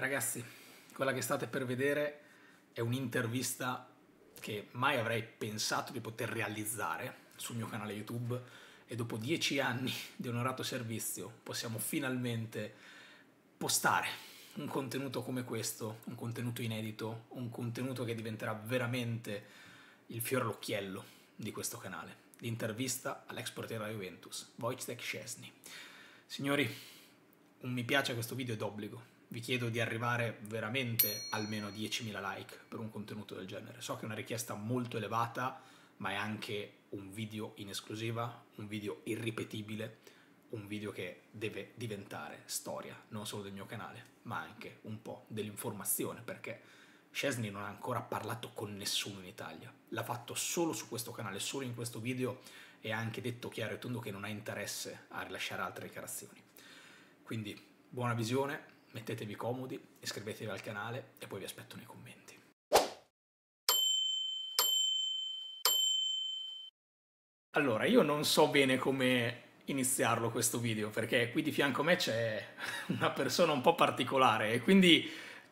Ragazzi, quella che state per vedere è un'intervista che mai avrei pensato di poter realizzare sul mio canale YouTube e dopo dieci anni di onorato servizio possiamo finalmente postare un contenuto come questo, un contenuto inedito, un contenuto che diventerà veramente il fiore all'occhiello di questo canale. L'intervista all'ex portiere della Juventus, Wojciech Szczesny. Signori, un mi piace a questo video è d'obbligo, vi chiedo di arrivare veramente almeno a 10.000 like per un contenuto del genere. So che è una richiesta molto elevata, ma è anche un video in esclusiva, un video irripetibile, un video che deve diventare storia, non solo del mio canale, ma anche un po' dell'informazione, perché Chesney non ha ancora parlato con nessuno in Italia, l'ha fatto solo su questo canale, solo in questo video e ha anche detto chiaro e tondo che non ha interesse a rilasciare altre dichiarazioni. Quindi buona visione, mettetevi comodi, iscrivetevi al canale e poi vi aspetto nei commenti. Allora, io non so bene come iniziarlo questo video perché qui di fianco a me c'è una persona un po' particolare e quindi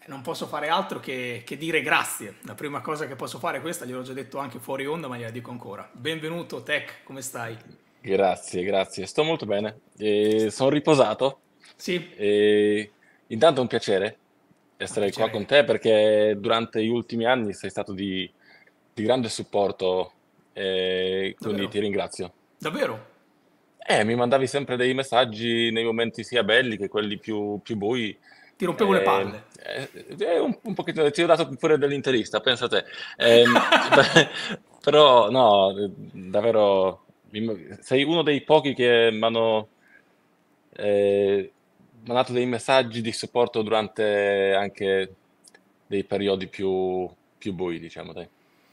non posso fare altro che, che, dire grazie. La prima cosa che posso fare è questa, gliel'ho già detto anche fuori onda, ma gliela dico ancora. Benvenuto Tech, come stai? Grazie, grazie. Sto molto bene. E sono riposato. Sì. E Intanto è un piacere essere un piacere. qua con te perché durante gli ultimi anni sei stato di, di grande supporto e quindi Davvero? ti ringrazio. Davvero? Eh, mi mandavi sempre dei messaggi nei momenti sia belli che quelli più, più bui. Ti rompevo eh, le palle. Eh, eh, un, un, pochettino, ti ho dato pure dell'intervista, pensa a te. Eh, però no, davvero, sei uno dei pochi che mi hanno... Eh, mandato dei messaggi di supporto durante anche dei periodi più, più bui, diciamo. Dai.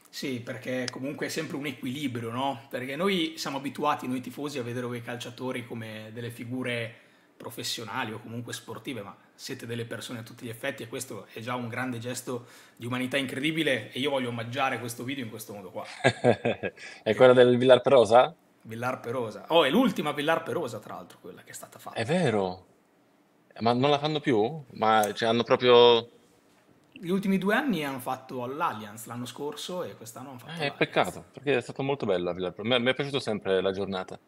Sì, perché comunque è sempre un equilibrio, no? Perché noi siamo abituati, noi tifosi, a vedere voi calciatori come delle figure professionali o comunque sportive, ma siete delle persone a tutti gli effetti e questo è già un grande gesto di umanità incredibile e io voglio omaggiare questo video in questo modo qua. è e... quella del Villar Perosa? Villar Perosa. Oh, è l'ultima Villar Perosa, tra l'altro, quella che è stata fatta. È vero. Ma non la fanno più? Ma cioè, hanno proprio... Gli ultimi due anni hanno fatto l'Alliance l'anno scorso e quest'anno hanno fatto... Eh, peccato, perché è stato molto bello. Mi è piaciuta sempre la giornata.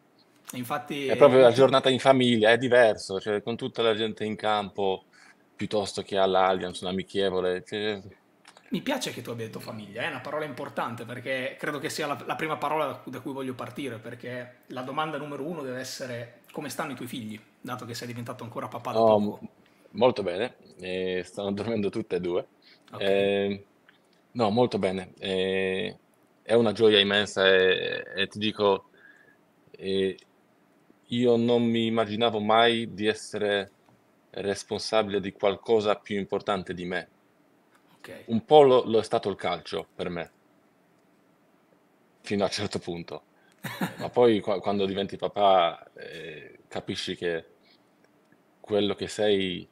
Infatti... È proprio la giornata in famiglia, è diverso, cioè, con tutta la gente in campo, piuttosto che all'Alliance, un amichevole. Cioè... Mi piace che tu abbia detto famiglia, è una parola importante perché credo che sia la, la prima parola da cui voglio partire, perché la domanda numero uno deve essere come stanno i tuoi figli, dato che sei diventato ancora papà da oh, poco? Molto bene, eh, stanno dormendo tutte e due. Okay. Eh, no, molto bene. Eh, è una gioia immensa e, e ti dico, io non mi immaginavo mai di essere responsabile di qualcosa più importante di me. Okay. Un po' lo, lo è stato il calcio per me, fino a un certo punto ma poi qua- quando diventi papà eh, capisci che quello che sei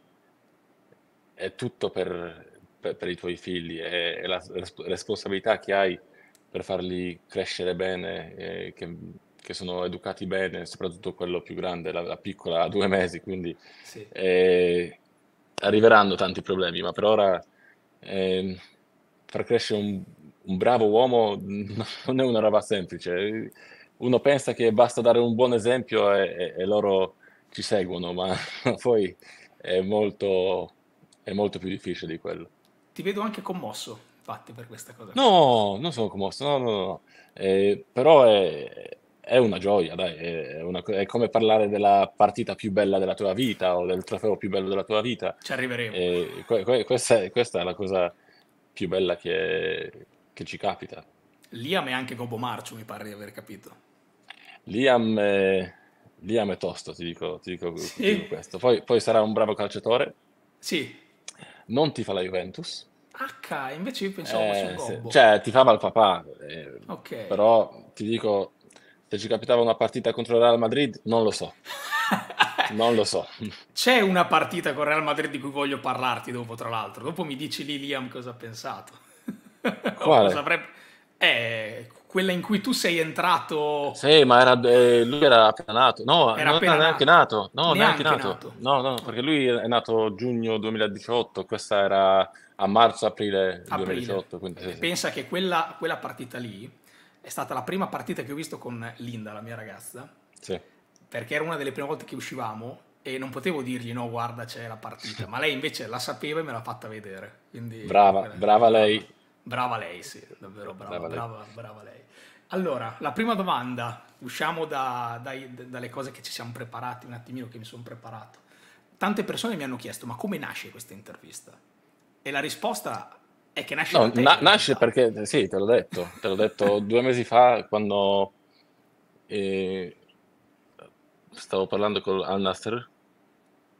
è tutto per, per- per i tuoi figli, è, è la res- responsabilità che hai per farli crescere bene, eh, che, che sono educati bene, soprattutto quello più grande, la, la piccola ha due mesi, quindi Sì. eh, arriveranno tanti problemi, ma per ora ehm, far crescere un, un bravo uomo non è una roba semplice uno pensa che basta dare un buon esempio e, e, e loro ci seguono, ma poi è molto, è molto, più difficile di quello. Ti vedo anche commosso, infatti, per questa cosa. No, non sono commosso, no, no, no. Eh, però è, è, una gioia, dai, è, una, è, come parlare della partita più bella della tua vita o del trofeo più bello della tua vita. Ci arriveremo. Eh, que, que, questa, questa, è la cosa più bella che, che ci capita. Liam e anche Gobo Marcio, mi pare di aver capito. Liam, eh, Liam è tosto, ti dico, ti dico, sì. ti dico questo. Poi, poi, sarà un bravo calciatore. Sì. Non ti fa la Juventus. H, invece io pensavo eh, fosse un Cioè, ti fa mal papà. Eh, ok. Però ti dico, se ci capitava una partita contro il Real Madrid, non lo so. non lo so. C'è una partita con Real Madrid di cui voglio parlarti dopo, tra l'altro. Dopo mi dici lì, Liam, cosa ha pensato. Quale? cosa avrebbe è quella in cui tu sei entrato. Sì, ma era, eh, lui era appena nato. No, era non era neanche nato. No, neanche, neanche nato. nato. No, no, perché lui è nato giugno 2018, questa era a marzo-aprile 2018. Quindi, sì, Pensa che quella, quella, partita lì è stata la prima partita che ho visto con Linda, la mia ragazza. Sì. Perché era una delle prime volte che uscivamo e non potevo dirgli no, guarda, c'è la partita, ma lei invece la sapeva e me l'ha fatta vedere. Quindi, brava, brava lei. Brava lei, sì, davvero brava, brava, lei. brava lei. Allora, la prima domanda, usciamo da, dai, dalle cose che ci siamo preparati, un attimino che mi sono preparato. Tante persone mi hanno chiesto, ma come nasce questa intervista? E la risposta è che nasce... No, te, na- nasce perché, sì, te l'ho detto, te l'ho detto due mesi fa quando eh, stavo parlando con Al Nasser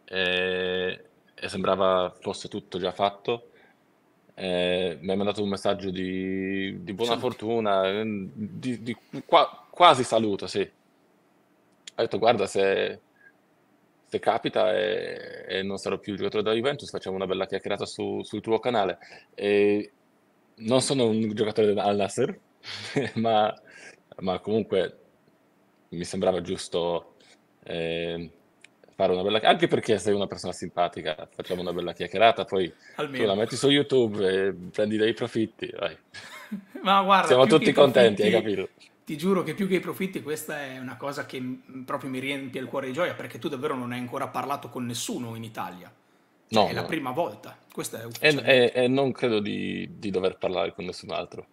e, eh, e sembrava fosse tutto già fatto eh, mi ha mandato un messaggio di, di buona sì. fortuna, ehm, di, di qua, quasi saluto, sì. Ha detto, guarda, se, se capita e, e, non sarò più giocatore della Juventus, facciamo una bella chiacchierata su, sul tuo canale. E non sono un giocatore al Nasser, ma, ma, comunque mi sembrava giusto eh, fare una bella anche perché sei una persona simpatica, facciamo una bella chiacchierata, poi Almeno. tu la metti su YouTube e prendi dei profitti, vai. Ma guarda, siamo tutti contenti, profitti, hai capito? Ti giuro che più che i profitti questa è una cosa che proprio mi riempie il cuore di gioia perché tu davvero non hai ancora parlato con nessuno in Italia. Cioè, no, è no. la prima volta, questa è E, cioè, e, e non credo di, di dover parlare con nessun altro.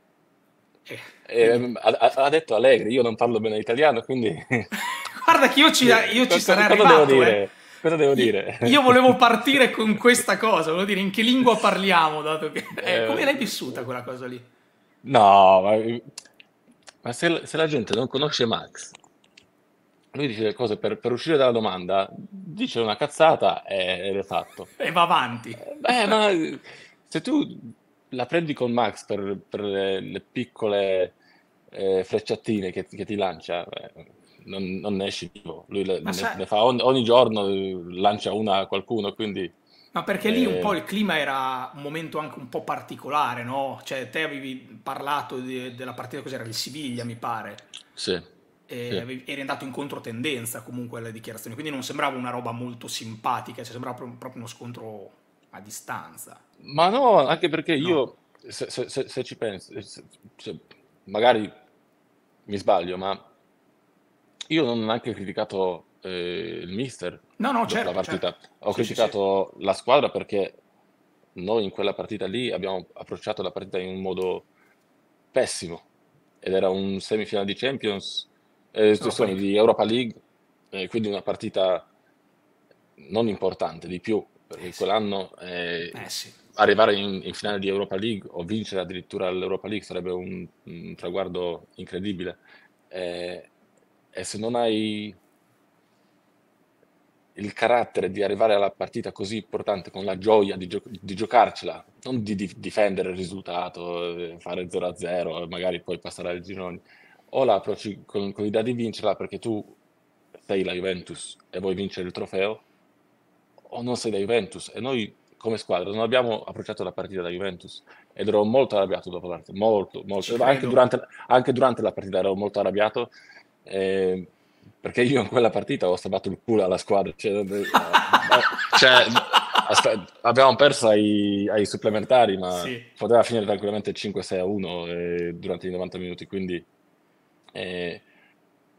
Eh, ehm, quindi... eh, ha, ha, detto Allegri, io non parlo bene italiano, quindi Guarda che io ci, io ci sarei arrivato. Devo dire? Eh. Cosa devo dire? Io, volevo partire con questa cosa, volevo dire in che lingua parliamo, dato che... Eh. eh, come l'hai vissuta quella cosa lì? No, ma, ma se, se, la gente non conosce Max, lui dice le cose per, per uscire dalla domanda, dice una cazzata e è fatto. E va avanti. Beh, ma se tu la prendi con Max per, per le, le, piccole eh, frecciatine che, che ti lancia... Beh, non, non ne esce vivo. Lui le, sai... ne fa ogni, ogni, giorno, eh, lancia una a qualcuno, quindi... Ma perché lì un eh, po' il clima era un momento anche un po' particolare, no? Cioè, te avevi parlato di, della partita cos'era il Siviglia, mi pare. Sì. E sì. Avevi, eri andato in controtendenza comunque alle dichiarazioni, quindi non sembrava una roba molto simpatica, cioè sembrava proprio uno scontro a distanza. Ma no, anche perché no. io, se, se, se, se, ci penso, magari mi sbaglio, ma io non ho neanche criticato eh, il mister. No, no, certo, la partita. Certo. Ho sì, criticato sì, sì. la squadra perché noi in quella partita lì abbiamo approcciato la partita in un modo pessimo ed era un semifinale di Champions, eh, no, poi... di Europa League, eh, quindi una partita non importante di più, perché eh quell'anno eh, eh arrivare in, in, finale di Europa League o vincere addirittura l'Europa League sarebbe un, un traguardo incredibile. Eh, e se non hai il carattere di arrivare alla partita così importante con la gioia di, gio- di giocarcela, non di, di difendere il risultato, eh, fare 0-0 magari poi passare al girone, o la approcci con, con l'idea di vincerla perché tu sei la Juventus e vuoi vincere il trofeo, o non sei la Juventus e noi come squadra non abbiamo approcciato la partita da Juventus ed ero molto arrabbiato dopo la partita, molto, molto, anche durante, anche durante la partita ero molto arrabbiato eh, perché io in quella partita ho salvato il culo alla squadra. Cioè, cioè, abbiamo perso ai, ai supplementari, ma sì. poteva finire tranquillamente 5-6 a 1 eh, durante i 90 minuti. Quindi, eh,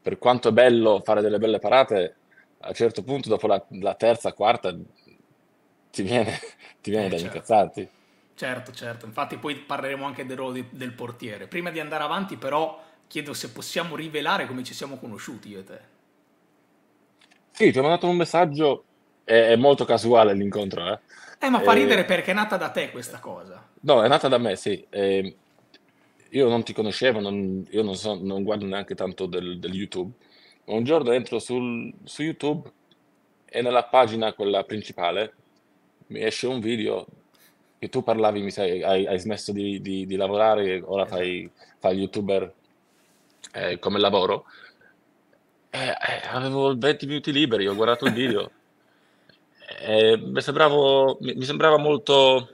per quanto è bello fare delle belle parate, a un certo punto, dopo la, la terza, quarta, ti viene, ti viene eh, da certo. incazzarti. Certo, certo. Infatti, poi parleremo anche del ruolo di, del portiere. Prima di andare avanti, però chiedo se possiamo rivelare come ci siamo conosciuti io e te. Sì, ti ho mandato un messaggio, è, molto casuale l'incontro. Eh, eh ma fa eh, ridere perché è nata da te questa cosa. No, è nata da me, sì. Eh, io non ti conoscevo, non, io non, so, non, guardo neanche tanto del, del YouTube. Un giorno entro sul, su YouTube e nella pagina, quella principale, mi esce un video che tu parlavi, mi sai, hai, hai smesso di, di, di lavorare, ora fai, esatto. fai youtuber eh, come lavoro, eh, eh avevo 20 minuti liberi, ho guardato il video. Eh, mi, sembravo, mi, mi, sembrava molto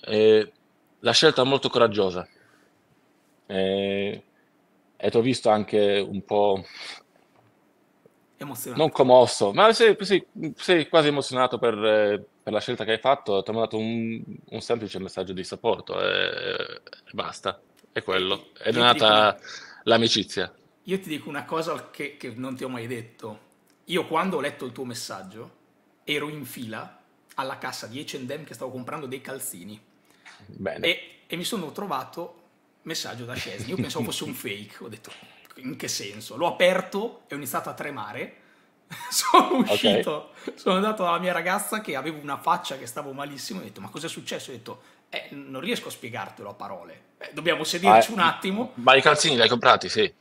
eh, la scelta molto coraggiosa. e ti ho visto anche un po' Emozionato. Non commosso, ma sei, sei, sei quasi emozionato per, per, la scelta che hai fatto. Ti ho mandato un, un semplice messaggio di supporto e, e basta è quello. Eh, è io nata dico, l'amicizia. Io ti dico una cosa che, che non ti ho mai detto. Io quando ho letto il tuo messaggio ero in fila alla cassa di H&M che stavo comprando dei calzini. Bene. E, e mi sono trovato messaggio da Scesni. Io pensavo fosse un fake. Ho detto, in che senso? L'ho aperto e ho iniziato a tremare. Sono uscito, okay. sono andato alla mia ragazza che avevo una faccia che stavo malissimo e ho detto, ma cos'è successo? Ho detto, eh, non riesco a spiegartelo a parole. Eh, dobbiamo sederci ah, un eh, attimo. Ma i calzini li hai comprati, sì.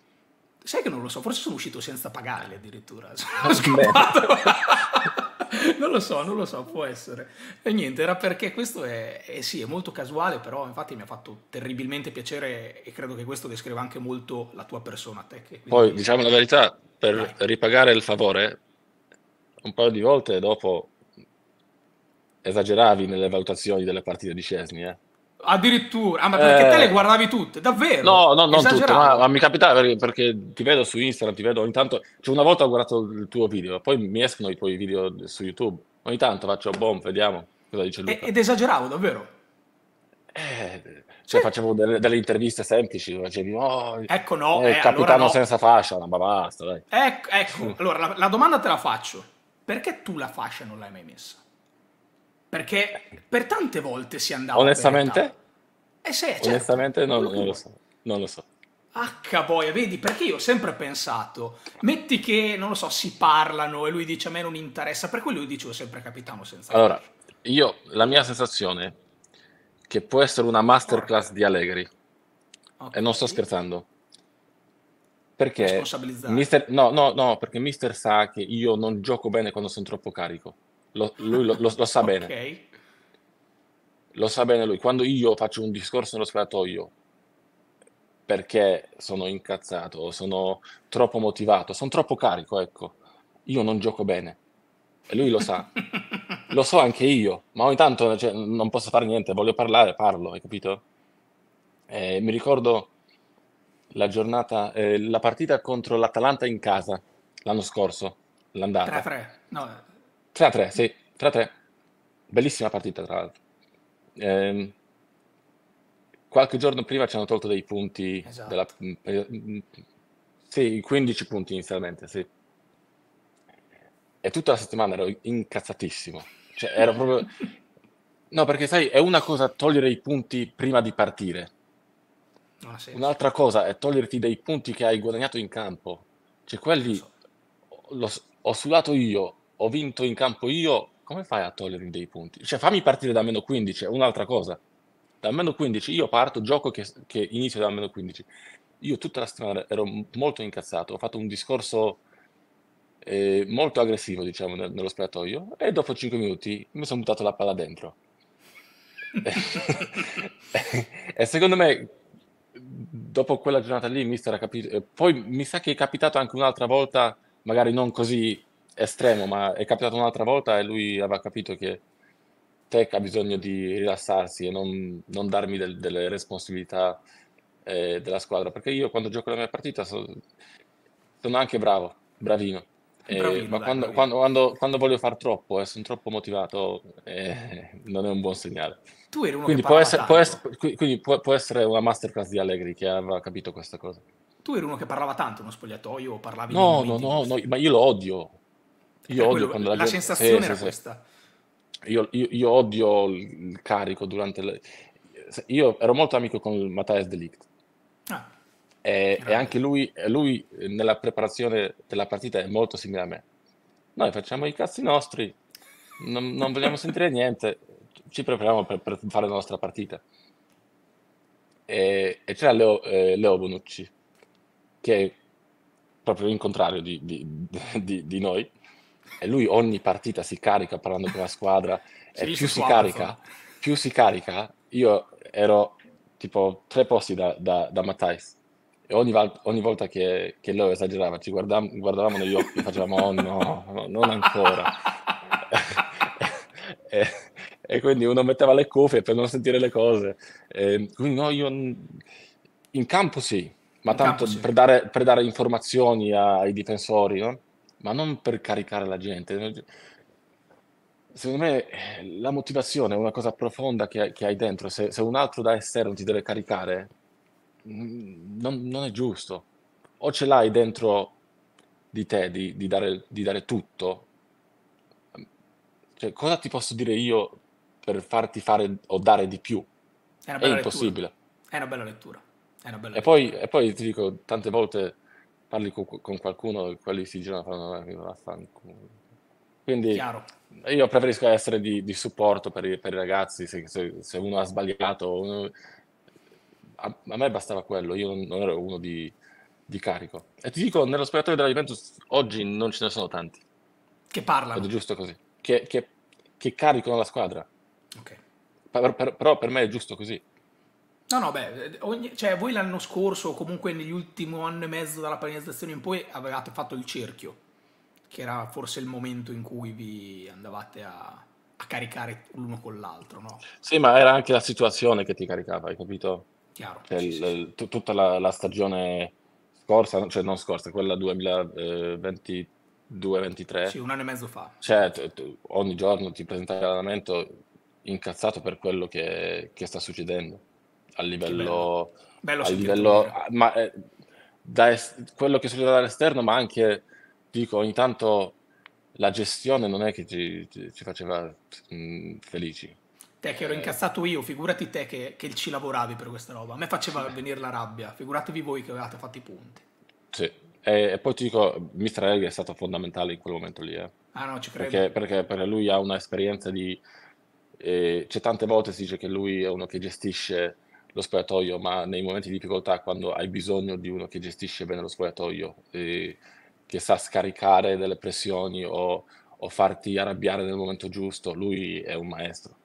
Sai che non lo so, forse sono uscito senza pagarli addirittura. Sono ah, non lo so, non lo so, può essere. E niente, era perché questo è, eh sì, è molto casuale, però infatti mi ha fatto terribilmente piacere e credo che questo descriva anche molto la tua persona, te. Quindi... Poi diciamo la verità, per Dai. ripagare il favore, un paio di volte dopo esageravi nelle valutazioni delle partite di Cesni, eh? Addirittura, ah, ma perché eh, te le eh. guardavi tutte, davvero? No, no, non tutte, ma, ma, mi capitava perché, perché, ti vedo su Instagram, ti vedo ogni tanto, cioè una volta ho guardato il tuo video, poi mi escono i tuoi video su YouTube, ogni tanto faccio boom, vediamo cosa dice lui. Ed esageravo, davvero? Eh, cioè eh. facevo delle, delle, interviste semplici, facevi oh, ecco no, eh, eh, capitano allora no. senza fascia, ma basta, dai. Ecco, ecco. allora la, la domanda te la faccio, perché tu la fascia non l'hai mai messa? Perché per tante volte si andava Onestamente? Eh sì, certo. Onestamente non, non, lo so, non lo so. H boia, vedi, perché io ho sempre pensato, metti che, non lo so, si parlano e lui dice a me non interessa, per cui lui dicevo sempre capitano senza... Allora, io, la mia sensazione è che può essere una masterclass di Allegri, okay. e non sto scherzando, perché... Mister, no, no, no, perché mister sa che io non gioco bene quando sono troppo carico. Lo, lui lo, lo, lo sa bene. Lo sa bene lui. Quando io faccio un discorso nello spogliatoio perché sono incazzato, sono troppo motivato, sono troppo carico, ecco, io non gioco bene. E lui lo sa. lo so anche io, ma ogni tanto cioè, non posso fare niente, voglio parlare, parlo, hai capito? Eh, mi ricordo la giornata, eh, la partita contro l'Atalanta in casa l'anno scorso, l'andata. 3-3, no, 3 a 3, sì, 3 a 3. Bellissima partita, tra l'altro. Ehm, qualche giorno prima ci hanno tolto dei punti Esatto. della... Mm, mm, sì, 15 punti inizialmente, sì. E tutta la settimana ero incazzatissimo. Cioè, ero proprio... No, perché sai, è una cosa togliere i punti prima di partire. Non ha ah, senso. Un'altra cosa è toglierti dei punti che hai guadagnato in campo. Cioè, quelli so. l'ho, ho sudato io ho vinto in campo io, come fai a togliermi dei punti? Cioè fammi partire da meno 15, è un'altra cosa. Da meno 15, io parto, gioco che, che inizio da meno 15. Io tutta la settimana ero molto incazzato, ho fatto un discorso eh, molto aggressivo, diciamo, ne- nello spogliatoio e dopo 5 minuti mi sono buttato la palla dentro. e secondo me dopo quella giornata lì mister ha capito poi mi sa che è capitato anche un'altra volta magari non così estremo, ma è capitato un'altra volta e lui aveva capito che Tech ha bisogno di rilassarsi e non, non darmi del, delle responsabilità eh, della squadra, perché io quando gioco la mia partita so, sono anche bravo, bravino. Eh, bravino ma dai, quando, bravino. Quando, quando, quando, voglio far troppo e eh, sono troppo motivato, eh, non è un buon segnale. Tu eri uno quindi, può essere, può essere, quindi può, può essere una masterclass di Allegri che aveva capito questa cosa. Tu eri uno che parlava tanto uno spogliatoio, parlavi No, no, no, no, ma io lo odio. Io odio quello, la, la sensazione eh, era sì, questa. Io, io, io, odio il carico durante le... Io ero molto amico con Matthias Delict. Ah, e, e, anche lui, lui, eh, nella preparazione della partita è molto simile a me. Noi facciamo i cazzi nostri, non, non vogliamo sentire niente, ci prepariamo per, per, fare la nostra partita. E, e c'era Leo, eh, Leo, Bonucci, che è proprio in contrario di, di, di, di noi e lui ogni partita si carica parlando con la squadra e più si carica, più si carica, io ero tipo tre posti da, da, da Matthijs. E ogni, val- ogni, volta che, che lui esagerava, ci guardav- guardavamo negli occhi e facevamo: Oh no, no non ancora. e, e, quindi uno metteva le cuffie per non sentire le cose. E, quindi, no, io in campo sì, ma tanto sì. Per, dare, per, dare, informazioni ai difensori, no? ma non per caricare la gente. Cioè, secondo me la motivazione è una cosa profonda che, che hai dentro. Se, se, un altro da esterno ti deve caricare, mm, non, non è giusto. O ce l'hai dentro di te, di, di, dare, di dare tutto. Cioè, cosa ti posso dire io per farti fare o dare di più? È, è impossibile. Lettura. È una bella lettura. Una bella e, lettura. Poi, e poi ti dico, tante volte parli con, con qualcuno, quelli si girano e fanno eh, vaffanculo. Quindi Chiaro. io preferisco essere di, di supporto per i, per i ragazzi, se, se, se, uno ha sbagliato. Uno... A, a, me bastava quello, io non ero uno di, di carico. E ti dico, nello spogliatoio della Juventus oggi non ce ne sono tanti. Che parlano. è giusto così. Che, che, che caricano la squadra. Okay. Per, per, però per me è giusto così. No, no, beh, ogni, cioè voi l'anno scorso o comunque negli ultimi anni e mezzo dalla pianizzazione in poi avevate fatto il cerchio, che era forse il momento in cui vi andavate a, a caricare l'uno con l'altro, no? Sì, ma era anche la situazione che ti caricava, hai capito? Chiaro. Cioè, sì, il, sì. T- tutta la, la, stagione scorsa, cioè non scorsa, quella 2022-23. Eh, sì, un anno e mezzo fa. Cioè, t- t- ogni giorno ti presentavi all'allenamento incazzato per quello che, che sta succedendo a livello... Bello, bello a livello ma, eh, da est- quello che si dall'esterno, ma anche, dico, ogni tanto la gestione non è che ci, ci, ci faceva mh, felici. Te che ero eh. incazzato io, figurati te che, che, ci lavoravi per questa roba. A me faceva sì. venire la rabbia, figuratevi voi che avevate fatto i punti. Sì, e, e poi ti dico, Mr. Egg è stato fondamentale in quel momento lì. Eh. Ah no, ci credo. Perché, perché, lui ha un'esperienza di... Eh, c'è tante volte si dice che lui è uno che gestisce lo spogliatoio, ma nei momenti di difficoltà, quando hai bisogno di uno che gestisce bene lo spogliatoio, e che sa scaricare delle pressioni o, o farti arrabbiare nel momento giusto, lui è un maestro.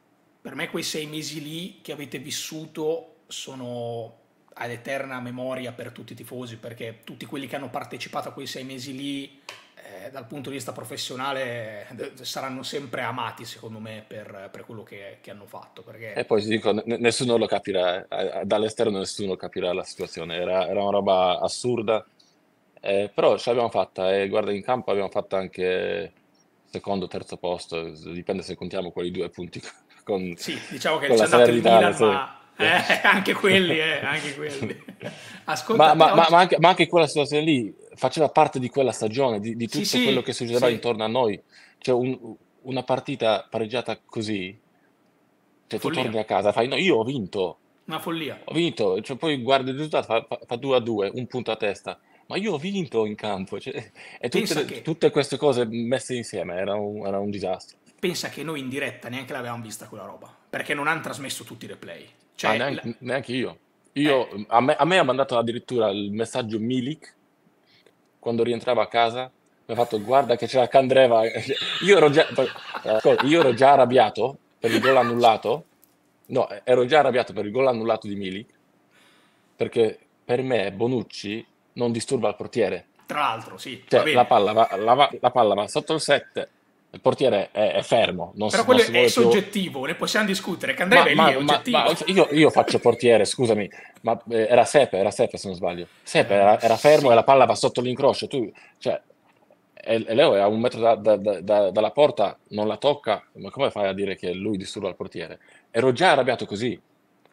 Per me quei sei mesi lì che avete vissuto sono ad eterna memoria per tutti i tifosi, perché tutti quelli che hanno partecipato a quei sei mesi lì eh, dal punto di vista professionale saranno sempre amati secondo me per, per quello che, che, hanno fatto. Perché... E poi ti dico, nessuno lo capirà, dall'esterno nessuno capirà la situazione, era, era una roba assurda, eh, però ce l'abbiamo fatta e eh, guarda in campo abbiamo fatto anche secondo, terzo posto, dipende se contiamo quei due punti. Con, sì, diciamo che con c'è andato il Milan, ma eh, anche quelli, eh, anche quelli. ma, ma, oggi... ma, anche, ma, anche, quella situazione lì faceva parte di quella stagione, di, di tutto sì, quello che succedeva sì. intorno a noi. Cioè, un, una partita pareggiata così, cioè, tu torni a casa, fai no, io ho vinto. Una follia. Ho vinto, cioè, poi guardi il risultato, fa 2 a 2, un punto a testa. Ma io ho vinto in campo, cioè, e tutte, che... tutte, queste cose messe insieme era un, era un disastro. Pensa che noi in diretta neanche l'avevamo vista quella roba, perché non hanno trasmesso tutti i replay cioè, ah, neanche, neanche, io. io eh. a, me, a, me, ha mandato addirittura il messaggio Milik quando rientrava a casa. Mi ha fatto guarda che c'era Candreva. Io ero già, io ero già arrabbiato per il gol annullato. No, ero già arrabbiato per il gol annullato di Milik perché per me Bonucci non disturba il portiere. Tra l'altro, sì. Cioè, la, palla va, la, la palla va sotto il 7, il portiere è, è fermo. Non Però si, quello non si è soggettivo, ne possiamo discutere. Candreva ma, ma, è oggettivo. Ma, io, io, faccio portiere, scusami, ma eh, era Sepe, era Sepe se non sbaglio. Sepe era, era fermo sì. e la palla va sotto l'incrocio. Tu, cioè, e, e Leo è a un metro da, da, da, dalla porta, non la tocca. Ma come fai a dire che lui disturba il portiere? Ero già arrabbiato così.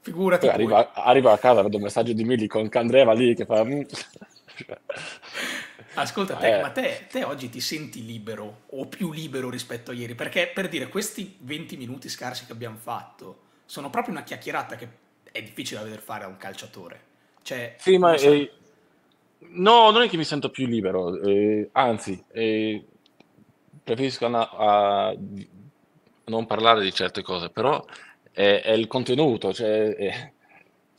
Figurati. Arriva, arriva, a casa, vedo un messaggio di Mili con Candreva lì che fa... Mm. Ascolta, te, eh. ma te, te, oggi ti senti libero o più libero rispetto a ieri? Perché per dire, questi 20 minuti scarsi che abbiamo fatto sono proprio una chiacchierata che è difficile da veder fare a un calciatore. Cioè, sì, ma so. eh, no, non è che mi sento più libero, eh, anzi, eh, preferisco una, a, non parlare di certe cose, però è, è il contenuto, cioè, è, eh,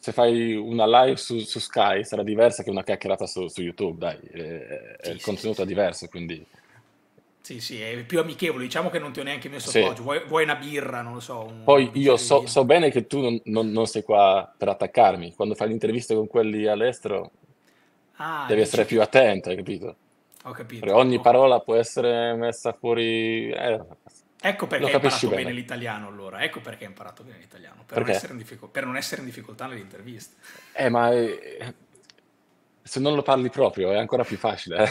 se fai una live su, su, Sky sarà diversa che una chiacchierata su, su YouTube, dai, eh, sì, il contenuto sì. è diverso, quindi... Sì, sì, è più amichevole, diciamo che non ti ho neanche messo sì. Poggio, vuoi, vuoi, una birra, non lo so. Un... Poi io so, so, bene che tu non, non, non, sei qua per attaccarmi, quando fai l'intervista con quelli all'estero ah, devi essere più attento, hai capito? Ho capito. Perché ogni parola può essere messa fuori... Eh, Ecco perché hai imparato bene. bene. l'italiano allora, ecco perché hai imparato bene l'italiano, per, non essere, diffico- per non essere in difficoltà nelle interviste. Eh, ma eh, se non lo parli proprio è ancora più facile.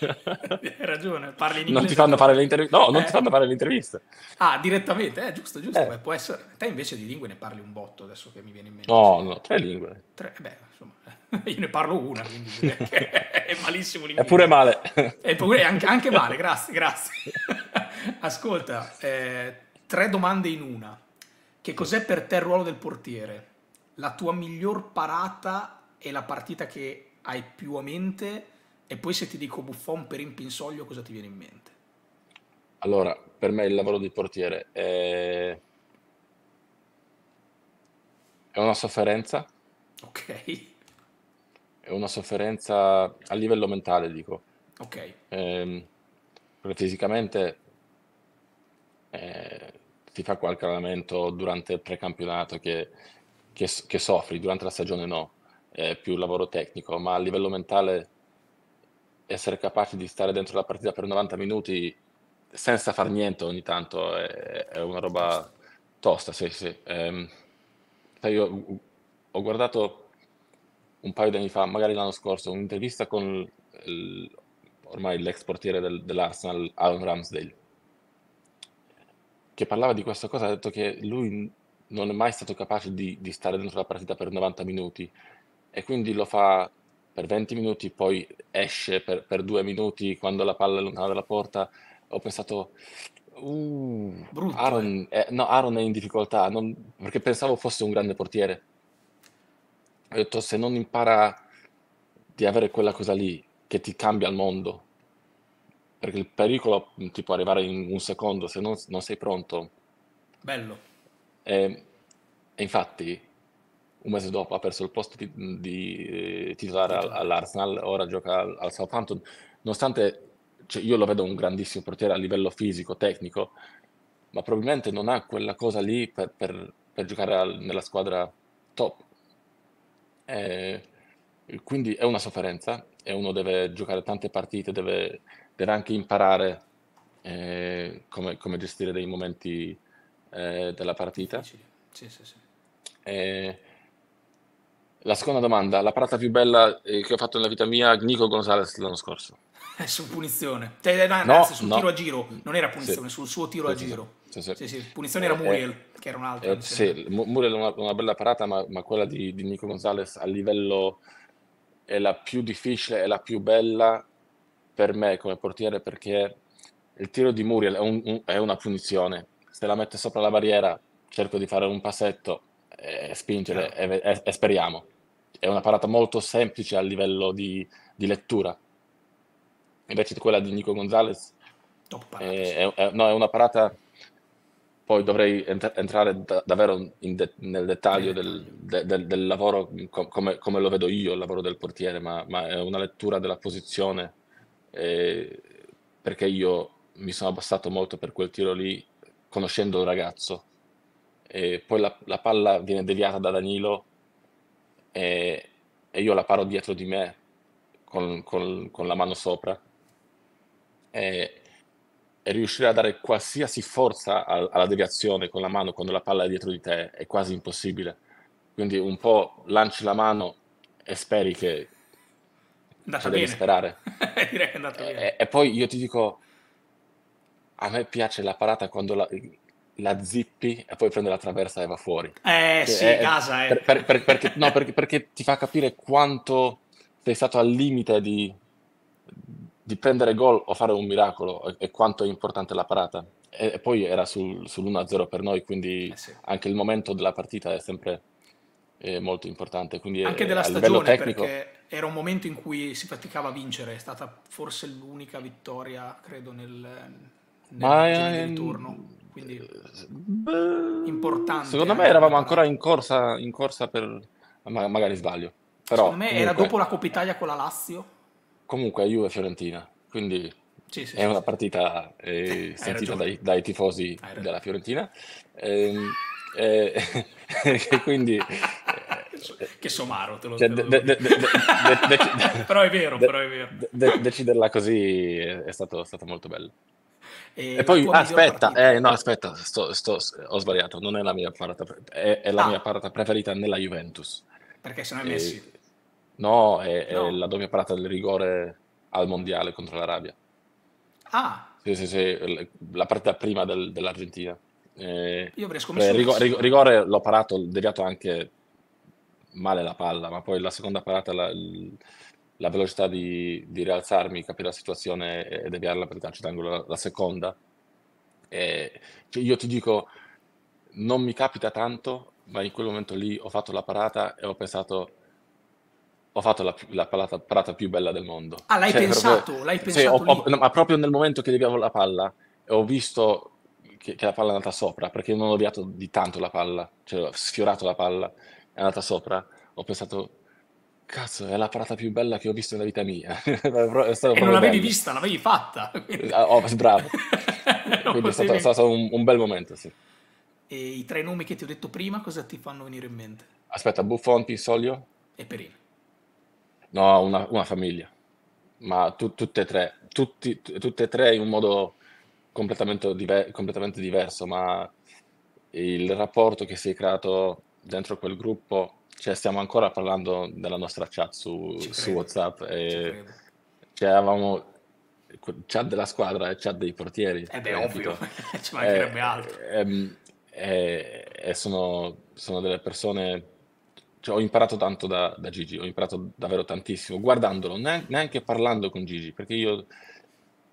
Eh. hai ragione, parli in inglese. Non ti fanno fare le interviste. No, non eh. ti fanno fare le interviste. Ah, direttamente, eh, giusto, giusto. Beh, può essere. Te invece di lingue ne parli un botto adesso che mi viene in mente. No, no, tre lingue. Tre, eh beh, insomma, io ne parlo una, quindi è malissimo l'inglese. È pure male. È pure, anche, anche, male, grazie, grazie. Ascolta, eh, tre domande in una. Che cos'è per te il ruolo del portiere? La tua miglior parata è la partita che hai più a mente? E poi se ti dico Buffon per impinsoglio cosa ti viene in mente? Allora, per me il lavoro di portiere è, è una sofferenza Ok. È una sofferenza a livello mentale, dico. Ok. Ehm, fisicamente eh, ti fa qualche allenamento durante il precampionato che, che, che soffri, durante la stagione no, è più il lavoro tecnico, ma a livello mentale essere capace di stare dentro la partita per 90 minuti senza far niente ogni tanto è, è una roba tosta, sì, sì. Eh, io ho guardato un paio di anni fa, magari l'anno scorso, un'intervista con il, ormai l'ex portiere del, dell'Arsenal, Aaron Ramsdale, che parlava di questa cosa, ha detto che lui non è mai stato capace di, di stare dentro la partita per 90 minuti e quindi lo fa per 20 minuti, poi esce per, per due minuti quando la palla è lontana dalla porta. Ho pensato, uh, Brutto, Aaron, eh. Eh, no, Aaron è in difficoltà, non, perché pensavo fosse un grande portiere ho detto se non impara di avere quella cosa lì che ti cambia il mondo, perché il pericolo mm, ti può arrivare in un secondo se non, non sei pronto. Bello. E, ehm, e, infatti un mese dopo ha perso il posto di, di eh, titolare sì. all'Arsenal, ora gioca al, al Southampton, nonostante cioè, io lo vedo un grandissimo portiere a livello fisico, tecnico, ma probabilmente non ha quella cosa lì per, per, per giocare al, nella squadra top. Eh, quindi è una sofferenza e uno deve giocare tante partite, deve, deve anche imparare eh, come, come, gestire dei momenti eh, della partita. Sì, sì, sì. Eh, la seconda domanda, la parata più bella eh, che ho fatto nella vita mia, Nico Gonzalez l'anno scorso. su punizione, cioè, no, no, sul no. tiro a giro, non era punizione, sul suo tiro a giro. Sì, sì. Punizione era eh, Muriel, eh, che era un'altra. Eh, sì, Muriel una, una bella parata, ma, ma quella di, di, Nico Gonzalez a livello è la più difficile, è la più bella per me come portiere perché il tiro di Muriel è, un, un, è una punizione. Se la mette sopra la barriera, cerco di fare un passetto e spingere e, e, e speriamo. È una parata molto semplice a livello di, di lettura. Invece quella di Nico Gonzalez è, è, no, è una parata poi dovrei ent- entrare da- davvero de- nel dettaglio del, de- del, del lavoro com- come-, come, lo vedo io, il lavoro del portiere, ma, ma è una lettura della posizione eh, perché io mi sono abbassato molto per quel tiro lì conoscendo il ragazzo. E poi la, la palla viene deviata da Danilo e, e, io la paro dietro di me con, con, con la mano sopra. E, riuscire a dare qualsiasi forza alla deviazione con la mano quando la palla è dietro di te è quasi impossibile. Quindi un po' lanci la mano e speri che... Andata cioè, devi sperare. Direi che è andata e, bene. E, poi io ti dico, a me piace la parata quando la, la zippi e poi prende la traversa e va fuori. Eh che cioè, sì, è, casa, eh. Per, per, per, perché, no, perché, perché ti fa capire quanto sei stato al limite di di prendere gol o fare un miracolo e, quanto è importante la parata. E, e poi era sul, sull'1-0 per noi, quindi eh sì. anche il momento della partita è sempre eh, molto importante. Quindi anche è, della stagione, tecnico... perché era un momento in cui si praticava a vincere, è stata forse l'unica vittoria, credo, nel, nel Ma, è... Eh, ritorno. Quindi Beh, importante. Secondo me eh, eravamo ancora in corsa, in corsa per... Ma, magari sbaglio. Però, secondo me comunque... era dopo la Coppa Italia con la Lazio Comunque è Juve-Fiorentina, quindi sì, sì, è sì, una partita eh, eh sentita dai, dai, tifosi della Fiorentina. Ehm, eh, eh, quindi... Che somaro, te lo dico. Cioè, però è vero, però è vero. De, de, deciderla così è stato, stato molto bello. E, e poi ah, aspetta, eh, no, aspetta sto, sto, ho sbagliato, non è la mia parata, è, è la ah. mia parata preferita nella Juventus. Perché sono e, Messi. No, è, no. è laddove ha parato il rigore al mondiale contro l'Arabia. Ah! Sì, sì, sì, la partita prima del, dell'Argentina. Eh, Io avrei scommesso. Rigore, cioè, rigore, rigore l'ho parato, deviato anche male la palla, ma poi la seconda parata, la, la velocità di, di, rialzarmi, capire la situazione e deviarla per il calcio d'angolo, la, la seconda. E, cioè, io ti dico, non mi capita tanto, ma in quel momento lì ho fatto la parata e ho pensato ho fatto la, la palata, parata più bella del mondo. Ah, l'hai cioè, pensato? Proprio, l'hai pensato cioè, ho, ho, no, ma proprio nel momento che deviavo la palla, ho visto che, che la palla è andata sopra, perché non ho odiato di tanto la palla, cioè ho sfiorato la palla, è andata sopra, ho pensato, cazzo, è la parata più bella che ho visto nella vita mia. e non l'avevi bello. vista, l'avevi fatta. Ah, oh, bravo. quindi è stato, è stato un, un, bel momento, sì. E i tre nomi che ti ho detto prima, cosa ti fanno venire in mente? Aspetta, Buffon, Pinsolio? E Perino. No, una, una famiglia, ma tu- tutte e tre, Tutti- tutte e tre in un modo completamente, diver- completamente diverso, ma il rapporto che si è creato dentro quel gruppo, cioè stiamo ancora parlando della nostra chat su, su WhatsApp, e credo. cioè, avevamo chat della squadra e chat dei portieri, Eh beh, ovvio, ci mancherebbe eh, altro. ehm, e- e sono, sono delle persone cioè, ho imparato tanto da, da, Gigi, ho imparato davvero tantissimo, guardandolo, neanche, parlando con Gigi, perché io...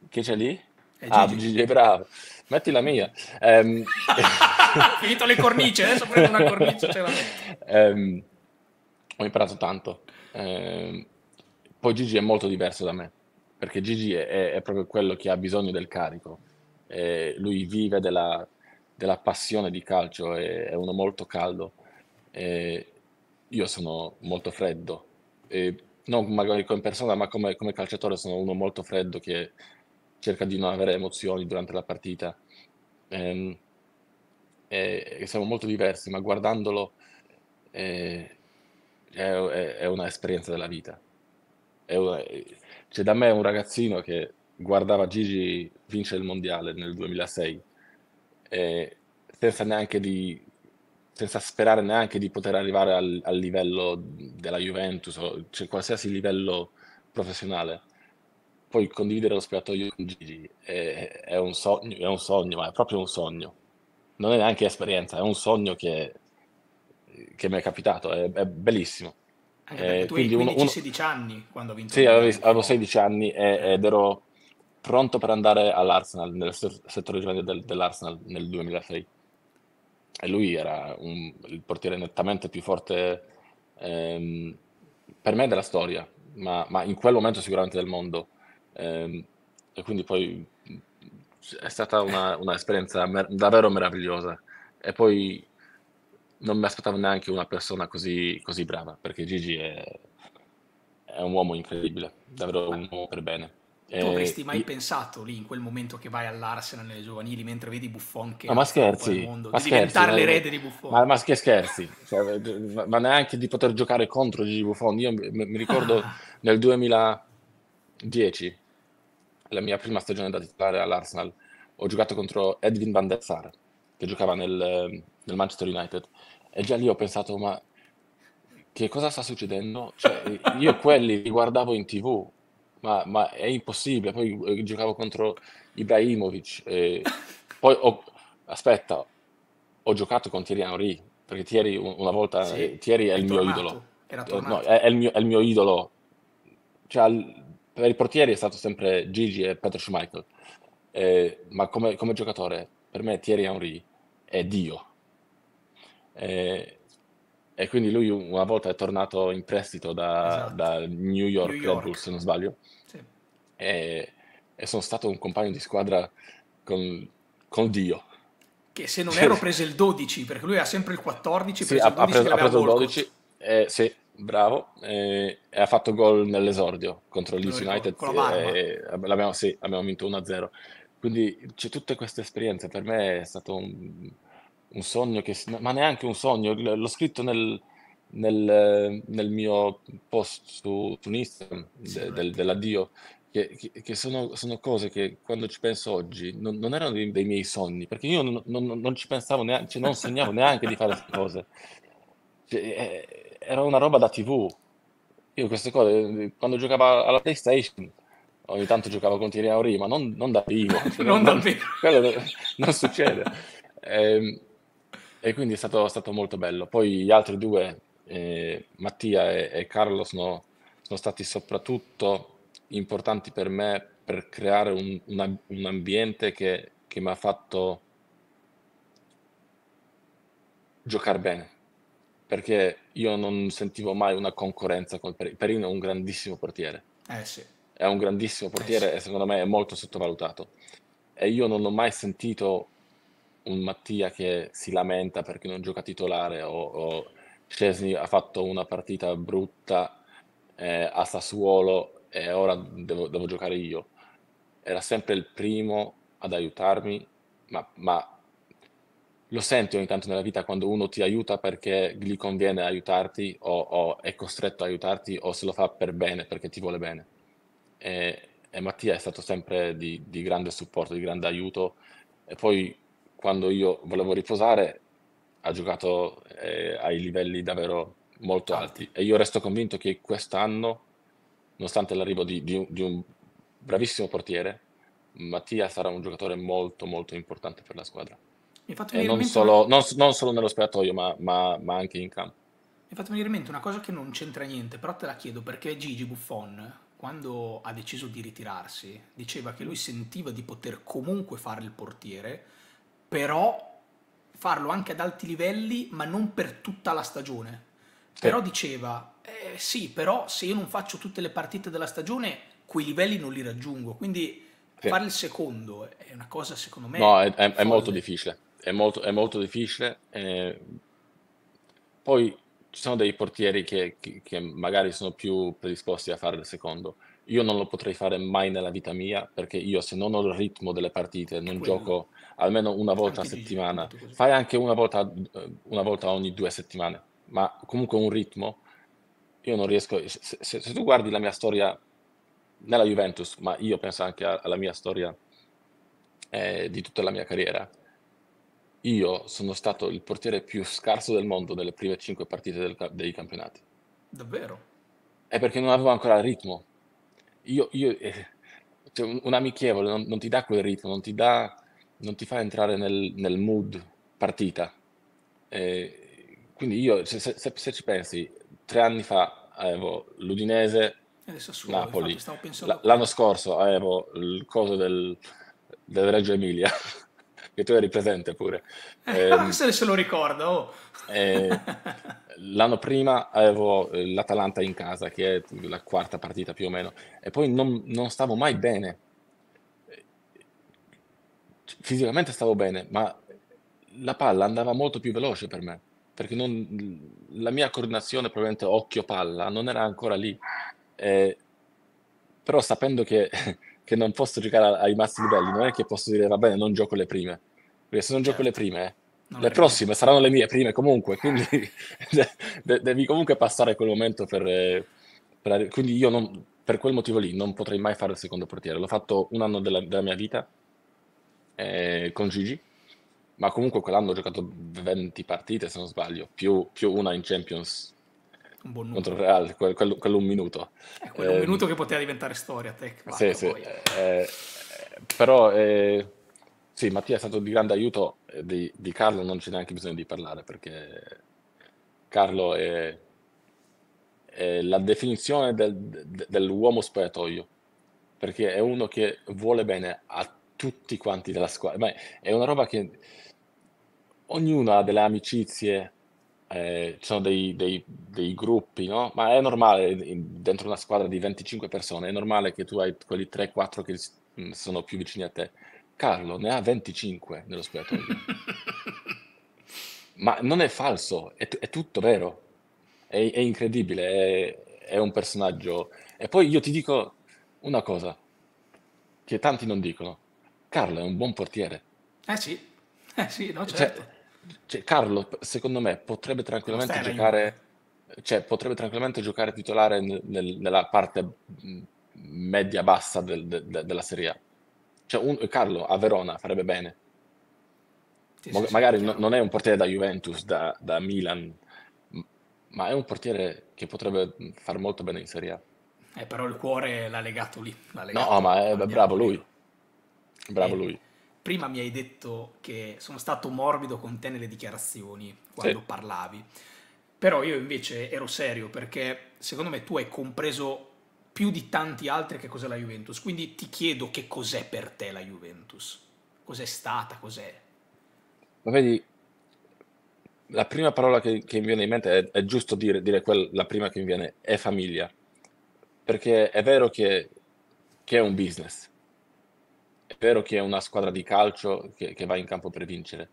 Che c'è lì? È Ah, Gigi è bravo. Metti la mia. Um... Finito le cornici, adesso prendo una cornice. la Um, ho imparato tanto. Um, poi Gigi è molto diverso da me, perché Gigi è, è proprio quello che ha bisogno del carico. E lui vive della, della, passione di calcio, è, è uno molto caldo. E io sono molto freddo, e non magari come persona, ma come, come calciatore sono uno molto freddo che cerca di non avere emozioni durante la partita. Ehm, e, e siamo molto diversi, ma guardandolo eh, è, è, è una della vita. C'è cioè da me un ragazzino che guardava Gigi vincere il mondiale nel 2006 e eh, senza neanche di senza sperare neanche di poter arrivare al, al livello della Juventus, o, cioè qualsiasi livello professionale. Poi condividere lo spogliatoio con Gigi è, è, un sogno, è un sogno, ma è proprio un sogno. Non è neanche esperienza, è un sogno che, che mi è capitato, è, è bellissimo. Eh, eh tu hai 15-16 anni quando ho vinto. Sì, avevo, 16 anni e, eh. ed ero pronto per andare all'Arsenal, nel settore giovanile dell'Arsenal nel 2006 e lui era un, il portiere nettamente più forte ehm, per me della storia, ma, ma, in quel momento sicuramente del mondo. Ehm, e quindi poi è stata un'esperienza mer- davvero meravigliosa. E poi non mi aspettavo neanche una persona così, così brava, perché Gigi è, è un uomo incredibile, davvero un uomo per bene. Eh, tu avresti mai io... pensato lì in quel momento che vai all'Arsenal nelle giovanili mentre vedi Buffon che ma, ma scherzi, mondo, ma di scherzi, diventare ma... l'erede di Buffon? Ma, ma che scherzi, cioè, ma, neanche di poter giocare contro Gigi Buffon. Io mi, mi ricordo nel 2010, la mia prima stagione da titolare all'Arsenal, ho giocato contro Edwin Van der Sar, che giocava nel, nel Manchester United, e già lì ho pensato, ma che cosa sta succedendo? Cioè, io quelli li guardavo in tv, ma, ma è impossibile. Poi eh, giocavo contro Ibrahimovic. Eh, poi, ho, aspetta, ho giocato con Thierry Henry, perché Thierry una volta, sì, eh, Thierry è, il tornato, mio idolo. Era eh, no, è, è, il mio, è il mio idolo. Cioè, per i portieri è stato sempre Gigi e Petr Schmeichel. Eh, ma come, come, giocatore, per me Thierry Henry è Dio. Eh, e quindi lui una volta è tornato in prestito da, esatto. da New York, New York. Bulls, se non sbaglio. Sì. E, e, sono stato un compagno di squadra con, con Dio. Che se non ero prese il 12, perché lui ha sempre il 14, sì, ha, il 12 ha preso, ha preso il 12, eh, sì, bravo, eh, e ha fatto gol nell'esordio contro l'East United. Eh, l'abbiamo, sì, abbiamo vinto 1-0. Quindi c'è tutte queste esperienze per me è stato un un sogno che, ma neanche un sogno, l'ho scritto nel, nel, nel mio post su, su Instagram de, del, dell'addio, che, che, che sono, sono, cose che quando ci penso oggi non, non erano dei, dei, miei sogni, perché io non, non, non ci pensavo neanche, cioè non sognavo neanche di fare queste cose. Cioè, eh, era una roba da tv. Io queste cose, quando giocavo alla PlayStation, ogni tanto giocavo con Tireo Rima, non, da primo. non, da primo. non, non succede. Eh, e quindi è stato, stato molto bello. Poi gli altri due, eh, Mattia e, e Carlo, sono, sono, stati soprattutto importanti per me per creare un, un, un ambiente che, che mi ha fatto giocare bene perché io non sentivo mai una concorrenza con Perino. Perino è un grandissimo portiere. Eh sì. È un grandissimo portiere eh sì. e secondo me è molto sottovalutato. E io non ho mai sentito un Mattia che si lamenta perché non gioca titolare o, o Scesni ha fatto una partita brutta eh, a Sassuolo e ora devo, devo, giocare io. Era sempre il primo ad aiutarmi, ma, ma, lo senti ogni tanto nella vita quando uno ti aiuta perché gli conviene aiutarti o, o è costretto a aiutarti o se lo fa per bene, perché ti vuole bene. E, e Mattia è stato sempre di, di grande supporto, di grande aiuto e poi quando io volevo riposare ha giocato eh, ai livelli davvero molto ah. alti e io resto convinto che quest'anno, nonostante l'arrivo di, di, di un bravissimo portiere, Mattia sarà un giocatore molto molto importante per la squadra. Non solo, non, non, solo, nello spogliatoio, ma, ma, ma, anche in campo. Mi è fatto venire in mente una cosa che non c'entra niente, però te la chiedo perché Gigi Buffon, quando ha deciso di ritirarsi, diceva che lui sentiva di poter comunque fare il portiere però farlo anche ad alti livelli, ma non per tutta la stagione. Sì. Però diceva, eh, sì, però se io non faccio tutte le partite della stagione, quei livelli non li raggiungo. Quindi sì. fare il secondo è una cosa, secondo me... No, è, è, è molto difficile. È molto, è molto difficile. Eh, poi ci sono dei portieri che, che, che magari sono più predisposti a fare il secondo. Io non lo potrei fare mai nella vita mia, perché io se non ho il ritmo delle partite, non Quello. gioco almeno una volta anche a settimana, fai anche una volta, eh, una volta, ogni due settimane, ma comunque un ritmo. Io non riesco, se, se, se tu guardi la mia storia nella Juventus, ma io penso anche alla mia storia eh, di tutta la mia carriera, io sono stato il portiere più scarso del mondo nelle prime cinque partite del, dei campionati. Davvero? È perché non avevo ancora il ritmo. Io, io eh, cioè un, un, amichevole non, non, ti dà quel ritmo, non ti dà non ti fa entrare nel, nel mood partita. Eh, quindi io, se, se, se, ci pensi, tre anni fa avevo l'Udinese, scuola, Napoli, pensando... l'anno scorso avevo il coso del, del Reggio Emilia, che tu eri presente pure. Eh, ehm, se, se lo ricordo. Eh, l'anno prima avevo l'Atalanta in casa, che è la quarta partita più o meno, e poi non, non stavo mai bene fisicamente stavo bene, ma la palla andava molto più veloce per me, perché non, la mia coordinazione, probabilmente occhio-palla, non era ancora lì. Eh, però sapendo che, che, non posso giocare ai massimi livelli, non è che posso dire va bene, non gioco le prime, perché se non gioco le prime, eh, le prossime saranno le mie prime comunque, quindi de- devi comunque passare quel momento per... per quindi io non, per quel motivo lì non potrei mai fare il secondo portiere, l'ho fatto un anno della, della mia vita eh, con Gigi, ma comunque quell'anno ho giocato 20 partite se non sbaglio, più, più una in Champions un contro Real, quello, quel, quell'un minuto. È eh, quell'un eh, minuto che poteva diventare storia, Tech. Vacca, sì, sì. Eh, però eh, sì, Mattia è stato di grande aiuto, eh, di, di Carlo non c'è neanche bisogno di parlare perché Carlo è, è la definizione del, dell'uomo spogliatoio perché è uno che vuole bene a tutti quanti della squadra. Ma è una roba che ognuno ha delle amicizie, eh, ci sono dei, dei, dei gruppi, no? Ma è normale, dentro una squadra di 25 persone, è normale che tu hai quelli 3-4 che mm, sono più vicini a te. Carlo ne ha 25 nello spogliatoio. Ma non è falso, è, t- è tutto vero. È, è incredibile, è, è un personaggio. E poi io ti dico una cosa che tanti non dicono. Carlo è un buon portiere. Eh sì, eh sì, no, cioè, certo. Cioè, cioè, Carlo, secondo me, potrebbe tranquillamente eh, giocare, cioè, potrebbe tranquillamente giocare titolare nel, nella parte mm, media-bassa del, de, de, della Serie A. Cioè, un, Carlo a Verona farebbe bene. Sì, Ma, sì, magari sì, non è un portiere da Juventus, da, da Milan, ma è un portiere che potrebbe mm, far molto bene in Serie A. Eh, però il cuore l'ha legato lì. L'ha legato no, ma è bravo lui. Bravo eh, lui. Prima mi hai detto che sono stato morbido con te nelle dichiarazioni quando sì. parlavi, però io invece ero serio perché secondo me tu hai compreso più di tanti altri che cos'è la Juventus, quindi ti chiedo che cos'è per te la Juventus, cos'è stata, cos'è? Ma vedi, la prima parola che, che, mi viene in mente è, è giusto dire, dire quella, la prima che mi viene è famiglia, perché è vero che, che, è un business, è vero che è una squadra di calcio che, che va in campo per vincere,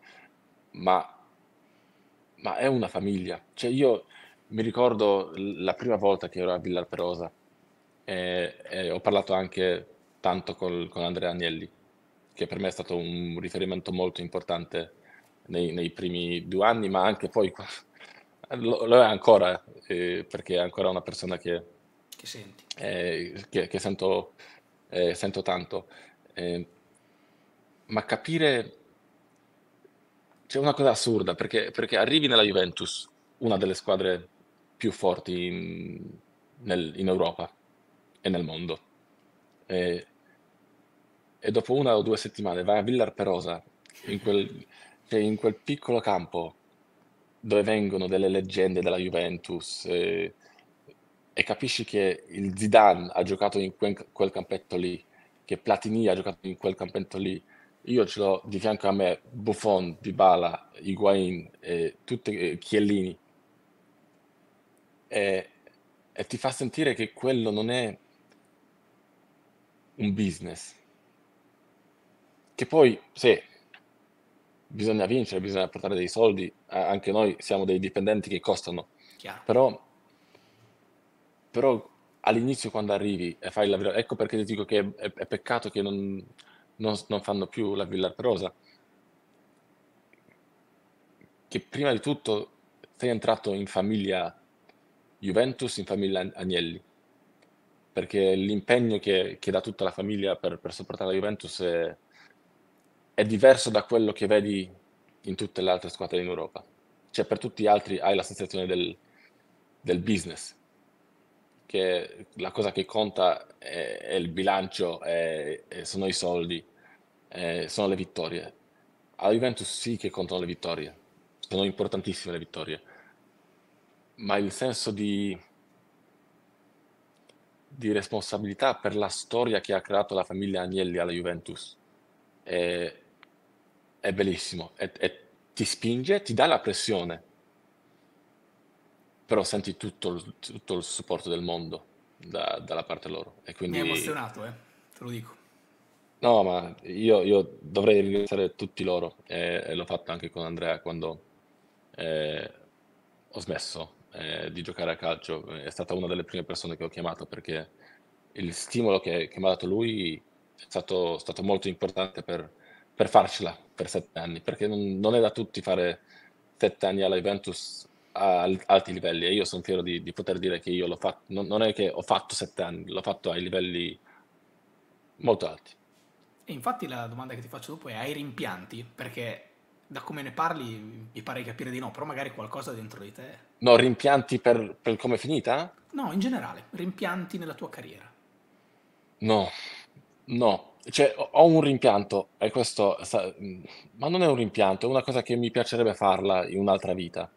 ma, ma è una famiglia. Cioè io mi ricordo la prima volta che ero a Villa Perosa e, e ho parlato anche tanto col, con Andrea Agnelli, che per me è stato un riferimento molto importante nei, nei primi due anni, ma anche poi lo, lo è ancora, eh, perché è ancora una persona che, che, eh, che, che sento, eh, sento tanto eh, ma capire c'è una cosa assurda perché, perché, arrivi nella Juventus, una delle squadre più forti in, nel, in Europa e nel mondo, e, e, dopo una o due settimane vai a Villar Perosa, in quel, cioè in quel piccolo campo dove vengono delle leggende della Juventus, e, e capisci che il Zidane ha giocato in quel, quel campetto lì, che Platini ha giocato in quel campetto lì. Io ce l'ho di fianco a me Buffon, Dybala, Higuain, eh, tutti eh, Chiellini. E, e ti fa sentire che quello non è un business. Che poi, se bisogna vincere, bisogna portare dei soldi, anche noi siamo dei dipendenti che costano. Chiaro. Però, però all'inizio quando arrivi e fai la Villar, ecco perché ti dico che è, è peccato che non, non, non, fanno più la Villa Perosa, che prima di tutto sei entrato in famiglia Juventus, in famiglia Agnelli, perché l'impegno che, che dà tutta la famiglia per, per sopportare la Juventus è, è diverso da quello che vedi in tutte le altre squadre in Europa. Cioè per tutti gli altri hai la sensazione del, del business, che la cosa che conta è, è il bilancio, è, è, sono i soldi, sono le vittorie. Alla Juventus sì che contano le vittorie, sono importantissime le vittorie, ma il senso di, di responsabilità per la storia che ha creato la famiglia Agnelli alla Juventus è, è bellissimo, è, è, ti spinge, ti dà la pressione però senti tutto il, tutto il supporto del mondo da, dalla parte loro. E quindi... Mi è emozionato, eh? te lo dico. No, ma io, io dovrei ringraziare tutti loro e, e, l'ho fatto anche con Andrea quando eh, ho smesso eh, di giocare a calcio. È stata una delle prime persone che ho chiamato perché il stimolo che, che mi ha dato lui è stato, stato molto importante per, per, farcela per sette anni, perché non, non è da tutti fare sette anni alla Juventus a alti livelli e io sono fiero di, di, poter dire che io l'ho fatto, non, non, è che ho fatto sette anni, l'ho fatto ai livelli molto alti. E infatti la domanda che ti faccio dopo è hai rimpianti? Perché da come ne parli mi pare di capire di no, però magari qualcosa dentro di te. No, rimpianti per, per come è finita? No, in generale, rimpianti nella tua carriera. No, no, cioè, ho un rimpianto, e questo, ma non è un rimpianto, è una cosa che mi piacerebbe farla in un'altra vita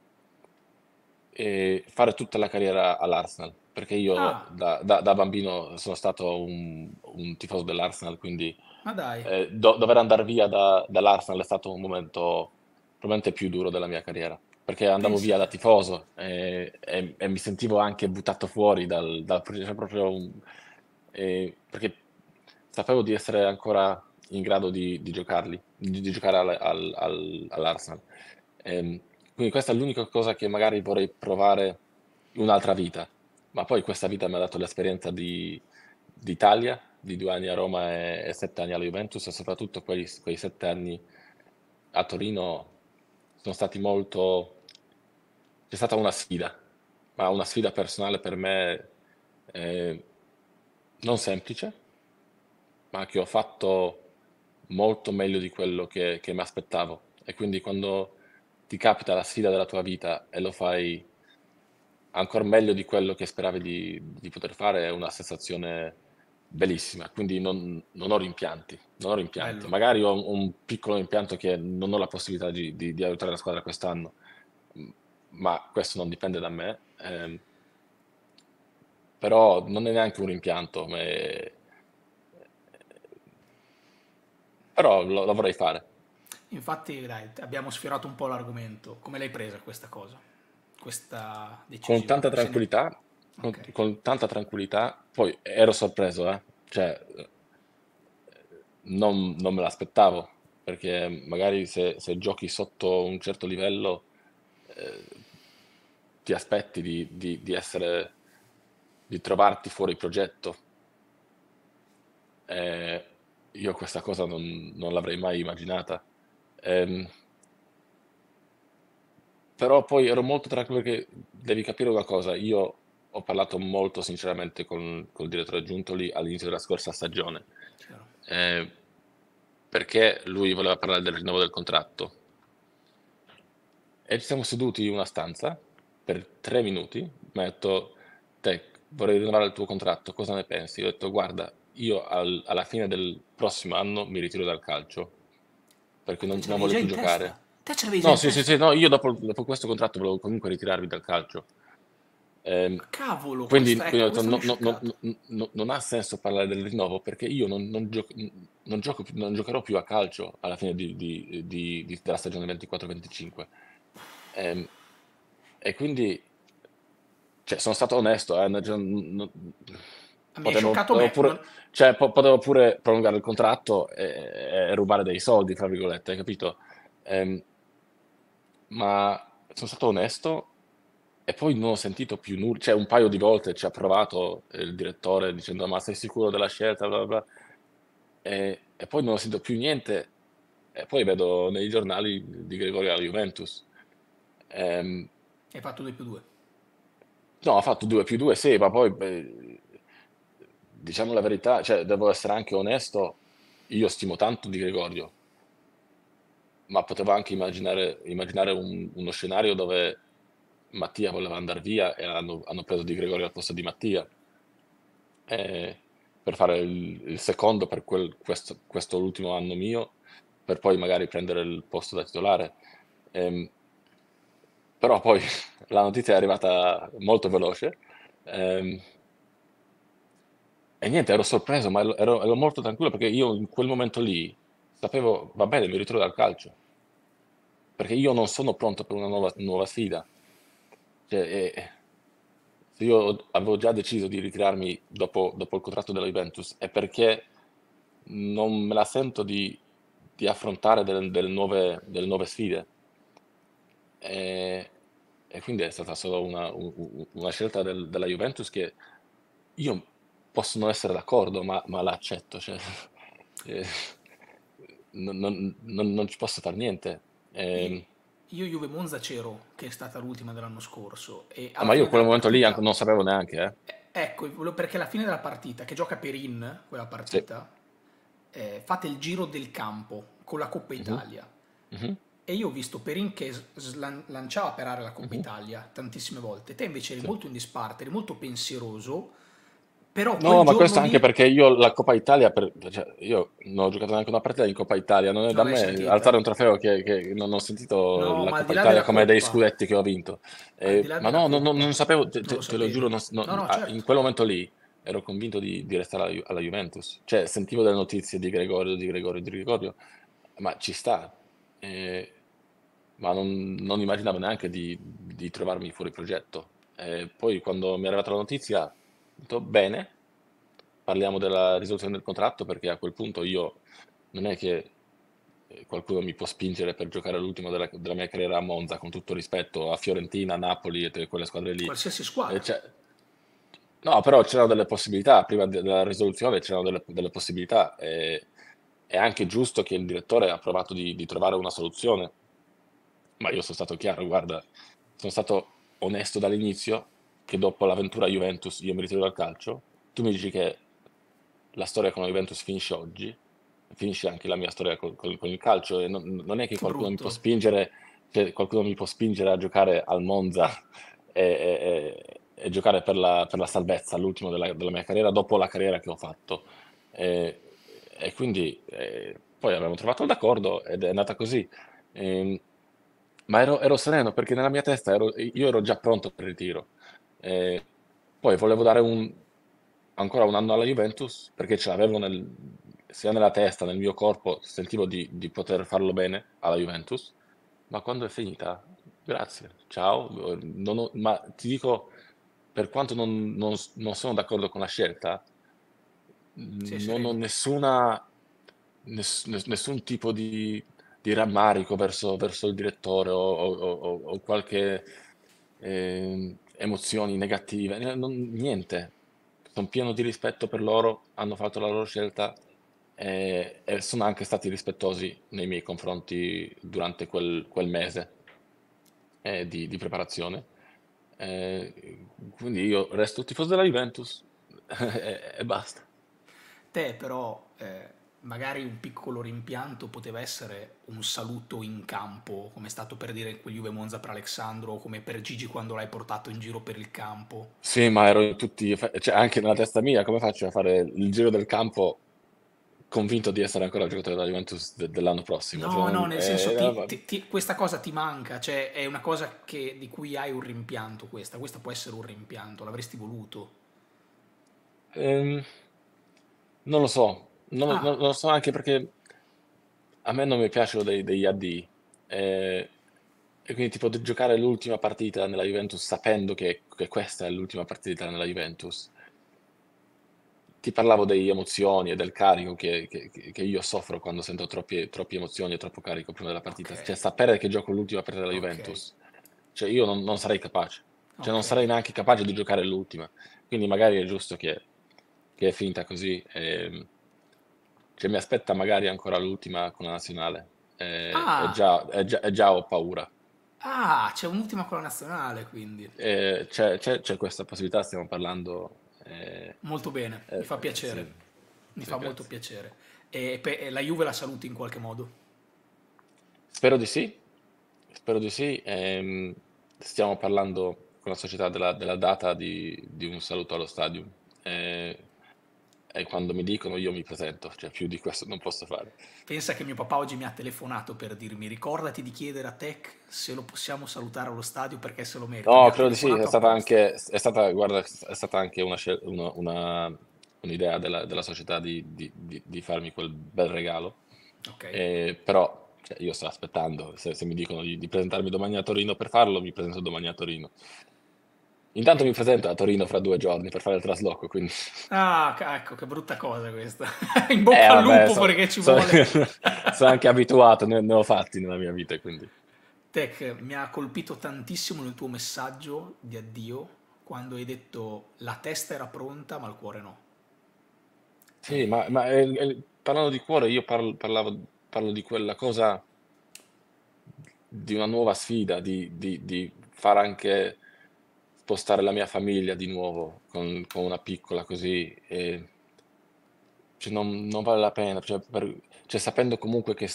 e fare tutta la carriera all'Arsenal, perché io ah. da, da, da, bambino sono stato un, un tifoso dell'Arsenal, quindi eh, do, dover andare via da, dall'Arsenal è stato un momento probabilmente più duro della mia carriera, perché andavo Penso. via da tifoso e, e, e, mi sentivo anche buttato fuori dal, dal cioè proprio... Un, e, perché sapevo di essere ancora in grado di, di giocarli, di, di giocare al, al, al, all'Arsenal. E, ehm, quindi questa è l'unica cosa che magari vorrei provare in un'altra vita. Ma poi questa vita mi ha dato l'esperienza di, d'Italia, di due anni a Roma e, e sette anni alla Juventus, e soprattutto quei, quei sette anni a Torino sono stati molto... c'è stata una sfida, ma una sfida personale per me eh, non semplice, ma che ho fatto molto meglio di quello che, che mi aspettavo. E quindi quando ti capita la sfida della tua vita e lo fai ancora meglio di quello che speravi di, di poter fare, è una sensazione bellissima, quindi non, non ho rimpianti, non ho rimpianti. Bello. Magari ho un, piccolo rimpianto che non ho la possibilità di, di, di, aiutare la squadra quest'anno, mm, ma questo non dipende da me. Eh, però non è neanche un rimpianto, ma è... Eh, però lo, lo vorrei fare. Infatti, dai, abbiamo sfiorato un po' l'argomento. Come l'hai presa questa cosa? Questa decisione? Con tanta tranquillità, con, con, tanta tranquillità. Poi ero sorpreso, eh? cioè, eh, non, non, me l'aspettavo, perché magari se, se giochi sotto un certo livello eh, ti aspetti di, di, di, essere, di trovarti fuori progetto. Eh, io questa cosa non, non l'avrei mai immaginata. Ehm, però poi ero molto tranquillo perché devi capire una cosa, io ho parlato molto sinceramente con, con il direttore aggiunto lì all'inizio della scorsa stagione, eh, perché lui voleva parlare del rinnovo del contratto. E ci siamo seduti in una stanza per tre minuti, mi ha detto, te vorrei rinnovare il tuo contratto, cosa ne pensi? Io ho detto, guarda, io al, alla fine del prossimo anno mi ritiro dal calcio perché non, non voglio più giocare. Testa. Te ce l'avevi No, sì, sì, sì, no, io dopo, dopo, questo contratto volevo comunque ritirarmi dal calcio. Eh, Cavolo, quindi, questa, ecco, quindi detto, no, no, no, non ha senso parlare del rinnovo perché io non, non, gio- non, gioco, non giocherò più a calcio alla fine di, di, di, della stagione 24-25. Eh, e quindi cioè, sono stato onesto, eh, mi potevo, scioccato me. cioè, po- potevo pure prolungare il contratto e, e, rubare dei soldi, tra virgolette, hai capito? Ehm, ma sono stato onesto e poi non ho sentito più nulla. Cioè, un paio di volte ci ha provato il direttore dicendo ma sei sicuro della scelta, bla bla bla. E, e poi non ho sentito più niente. E poi vedo nei giornali di Gregorio alla Juventus. Ehm, Hai fatto 2 più 2? No, ha fatto 2 più 2, sì, ma poi beh, diciamo la verità, cioè, devo essere anche onesto, io stimo tanto Di Gregorio, ma potevo anche immaginare, immaginare un, uno scenario dove Mattia voleva andare via e hanno, hanno preso Di Gregorio al posto di Mattia eh, per fare il, il secondo per quel, questo, questo l'ultimo anno mio, per poi magari prendere il posto da titolare. Eh, però poi la notizia è arrivata molto veloce. Eh, e niente, ero sorpreso, ma ero, ero, molto tranquillo perché io in quel momento lì sapevo, va bene, mi ritrovo dal calcio, perché io non sono pronto per una nuova, nuova sfida. Cioè, e, io avevo già deciso di ritirarmi dopo, dopo, il contratto della Juventus, è perché non me la sento di, di affrontare delle, delle, nuove, delle, nuove, sfide. E, e, quindi è stata solo una, una scelta del, della Juventus che io posso non essere d'accordo, ma, ma l'accetto. Cioè, eh, non, non, non, non, ci posso fare niente. Eh, io Juve Monza c'ero, che è stata l'ultima dell'anno scorso. Ah, ma io quel momento partita, lì non sapevo neanche. Eh. eh ecco, perché alla fine della partita, che gioca Perin, quella partita, sì. eh, fate il giro del campo con la Coppa mhm. Italia. Uh-huh. Uh-huh. E io ho visto Perin che slan- lanciava per aria la Coppa uh-huh. Italia tantissime volte. Te invece eri sì. molto in disparte, eri molto pensieroso però no, ma questo lì... anche perché io la Coppa Italia, per... cioè, io non ho giocato neanche una partita in Coppa Italia, non è non da me sentita. alzare un trofeo che, che, non ho sentito no, la Coppa Italia come Coppa. dei scudetti che ho vinto. Eh, ma no, no, non sapevo, te, te, te lo giuro, non, non, certo. in quel momento lì ero convinto di, di restare alla, alla, Juventus, cioè sentivo delle notizie di Gregorio, di Gregorio, di Gregorio, ma ci sta. Eh, ma non, non, immaginavo neanche di, di trovarmi fuori progetto. Eh, poi quando mi è arrivata la notizia detto bene, parliamo della risoluzione del contratto perché a quel punto io non è che eh, qualcuno mi può spingere per giocare all'ultimo della, della mia carriera a Monza, con tutto rispetto a Fiorentina, Napoli e quelle squadre lì. Qualsiasi squadra. no, però c'erano delle possibilità, prima della risoluzione c'erano delle, delle possibilità. E, è anche giusto che il direttore ha provato di, di, trovare una soluzione, ma io sono stato chiaro, guarda, sono stato onesto dall'inizio, che dopo l'avventura Juventus io mi ritiro dal calcio, tu mi dici che la storia con la Juventus finisce oggi, finisce anche la mia storia con, con, con il calcio e non, non è che qualcuno mi può spingere cioè, qualcuno mi può spingere a giocare al Monza e, e, e giocare per la, per la, salvezza, l'ultimo della, della, mia carriera, dopo la carriera che ho fatto. E, e quindi eh, poi abbiamo trovato l'accordo ed è andata così. Ehm, ma ero, ero, sereno perché nella mia testa ero, io ero già pronto per il tiro. E eh, poi volevo dare un, ancora un anno alla Juventus perché ce l'avevo nel, sia nella testa, nel mio corpo, sentivo di, di, poter farlo bene alla Juventus, ma quando è finita, grazie, ciao, ho, ma ti dico, per quanto non, non, non sono d'accordo con la scelta, sì, non sì. ho nessuna, ness, nessun tipo di, di rammarico verso, verso, il direttore o, o, o, o qualche... Eh, emozioni negative, non, niente. Sono pieno di rispetto per loro, hanno fatto la loro scelta e, e sono anche stati rispettosi nei miei confronti durante quel, quel mese eh, di, di, preparazione. Eh, quindi io resto tifoso della Juventus e, e basta. Te però... Eh magari un piccolo rimpianto poteva essere un saluto in campo, come è stato per dire quel Juve Monza per Alessandro, come per Gigi quando l'hai portato in giro per il campo. Sì, ma ero tutti, cioè anche nella testa mia, come faccio a fare il giro del campo convinto di essere ancora giocatore della Juventus de- dell'anno prossimo? No, cioè, no, nel è... Eh, senso, che eh, questa cosa ti manca, cioè è una cosa che, di cui hai un rimpianto questa, questa può essere un rimpianto, l'avresti voluto. Ehm, non lo so, non, ah. non, lo so anche perché a me non mi piacciono dei, degli AD. Eh, e quindi tipo giocare l'ultima partita nella Juventus sapendo che, che, questa è l'ultima partita nella Juventus. Ti parlavo delle emozioni e del carico che, che, che, io soffro quando sento troppe, troppe, emozioni e troppo carico prima della partita. Okay. Cioè sapere che gioco l'ultima partita della okay. Juventus. Cioè io non, non sarei capace. Cioè okay. non sarei neanche capace di giocare l'ultima. Quindi magari è giusto che, è finta così. E, ehm, cioè mi aspetta magari ancora l'ultima con la nazionale. Eh, ah. e, già, e, già, e, già, ho paura. Ah, c'è un'ultima con la nazionale quindi. Eh, c'è, c'è, c'è, questa possibilità, stiamo parlando... Eh, molto bene, eh, mi fa piacere. Sì. Mi sì, fa grazie. molto piacere. E, pe- la Juve la saluti in qualche modo? Spero di sì. Spero di sì. Ehm, stiamo parlando con la società della, della data di, di, un saluto allo stadio. Eh, e quando mi dicono io mi presento, cioè più di questo non posso fare. Pensa che mio papà oggi mi ha telefonato per dirmi ricordati di chiedere a Tech se lo possiamo salutare allo stadio perché se lo merita. No, credo di sì, è stata, anche, è stata, guarda, è stata anche una, una, una, un'idea della, della società di, di, di, di, farmi quel bel regalo. Okay. Eh, però cioè, io sto aspettando, se, se mi dicono di, presentarmi domani a Torino per farlo, mi presento domani a Torino. Intanto mi presento a Torino fra due giorni per fare il trasloco, quindi... Ah, ecco, che brutta cosa questa. In bocca eh, al lupo so, perché ci so, vuole. sono anche abituato, ne, ne, ho fatti nella mia vita, quindi... Tech, mi ha colpito tantissimo nel tuo messaggio di addio quando hai detto la testa era pronta ma il cuore no. Sì, ma, ma eh, parlando di cuore io parlo, parlavo, parlo di quella cosa, di una nuova sfida, di, di, di far anche spostare la mia famiglia di nuovo con, con una piccola così. E, cioè, non, non, vale la pena, cioè, per, cioè, sapendo comunque che,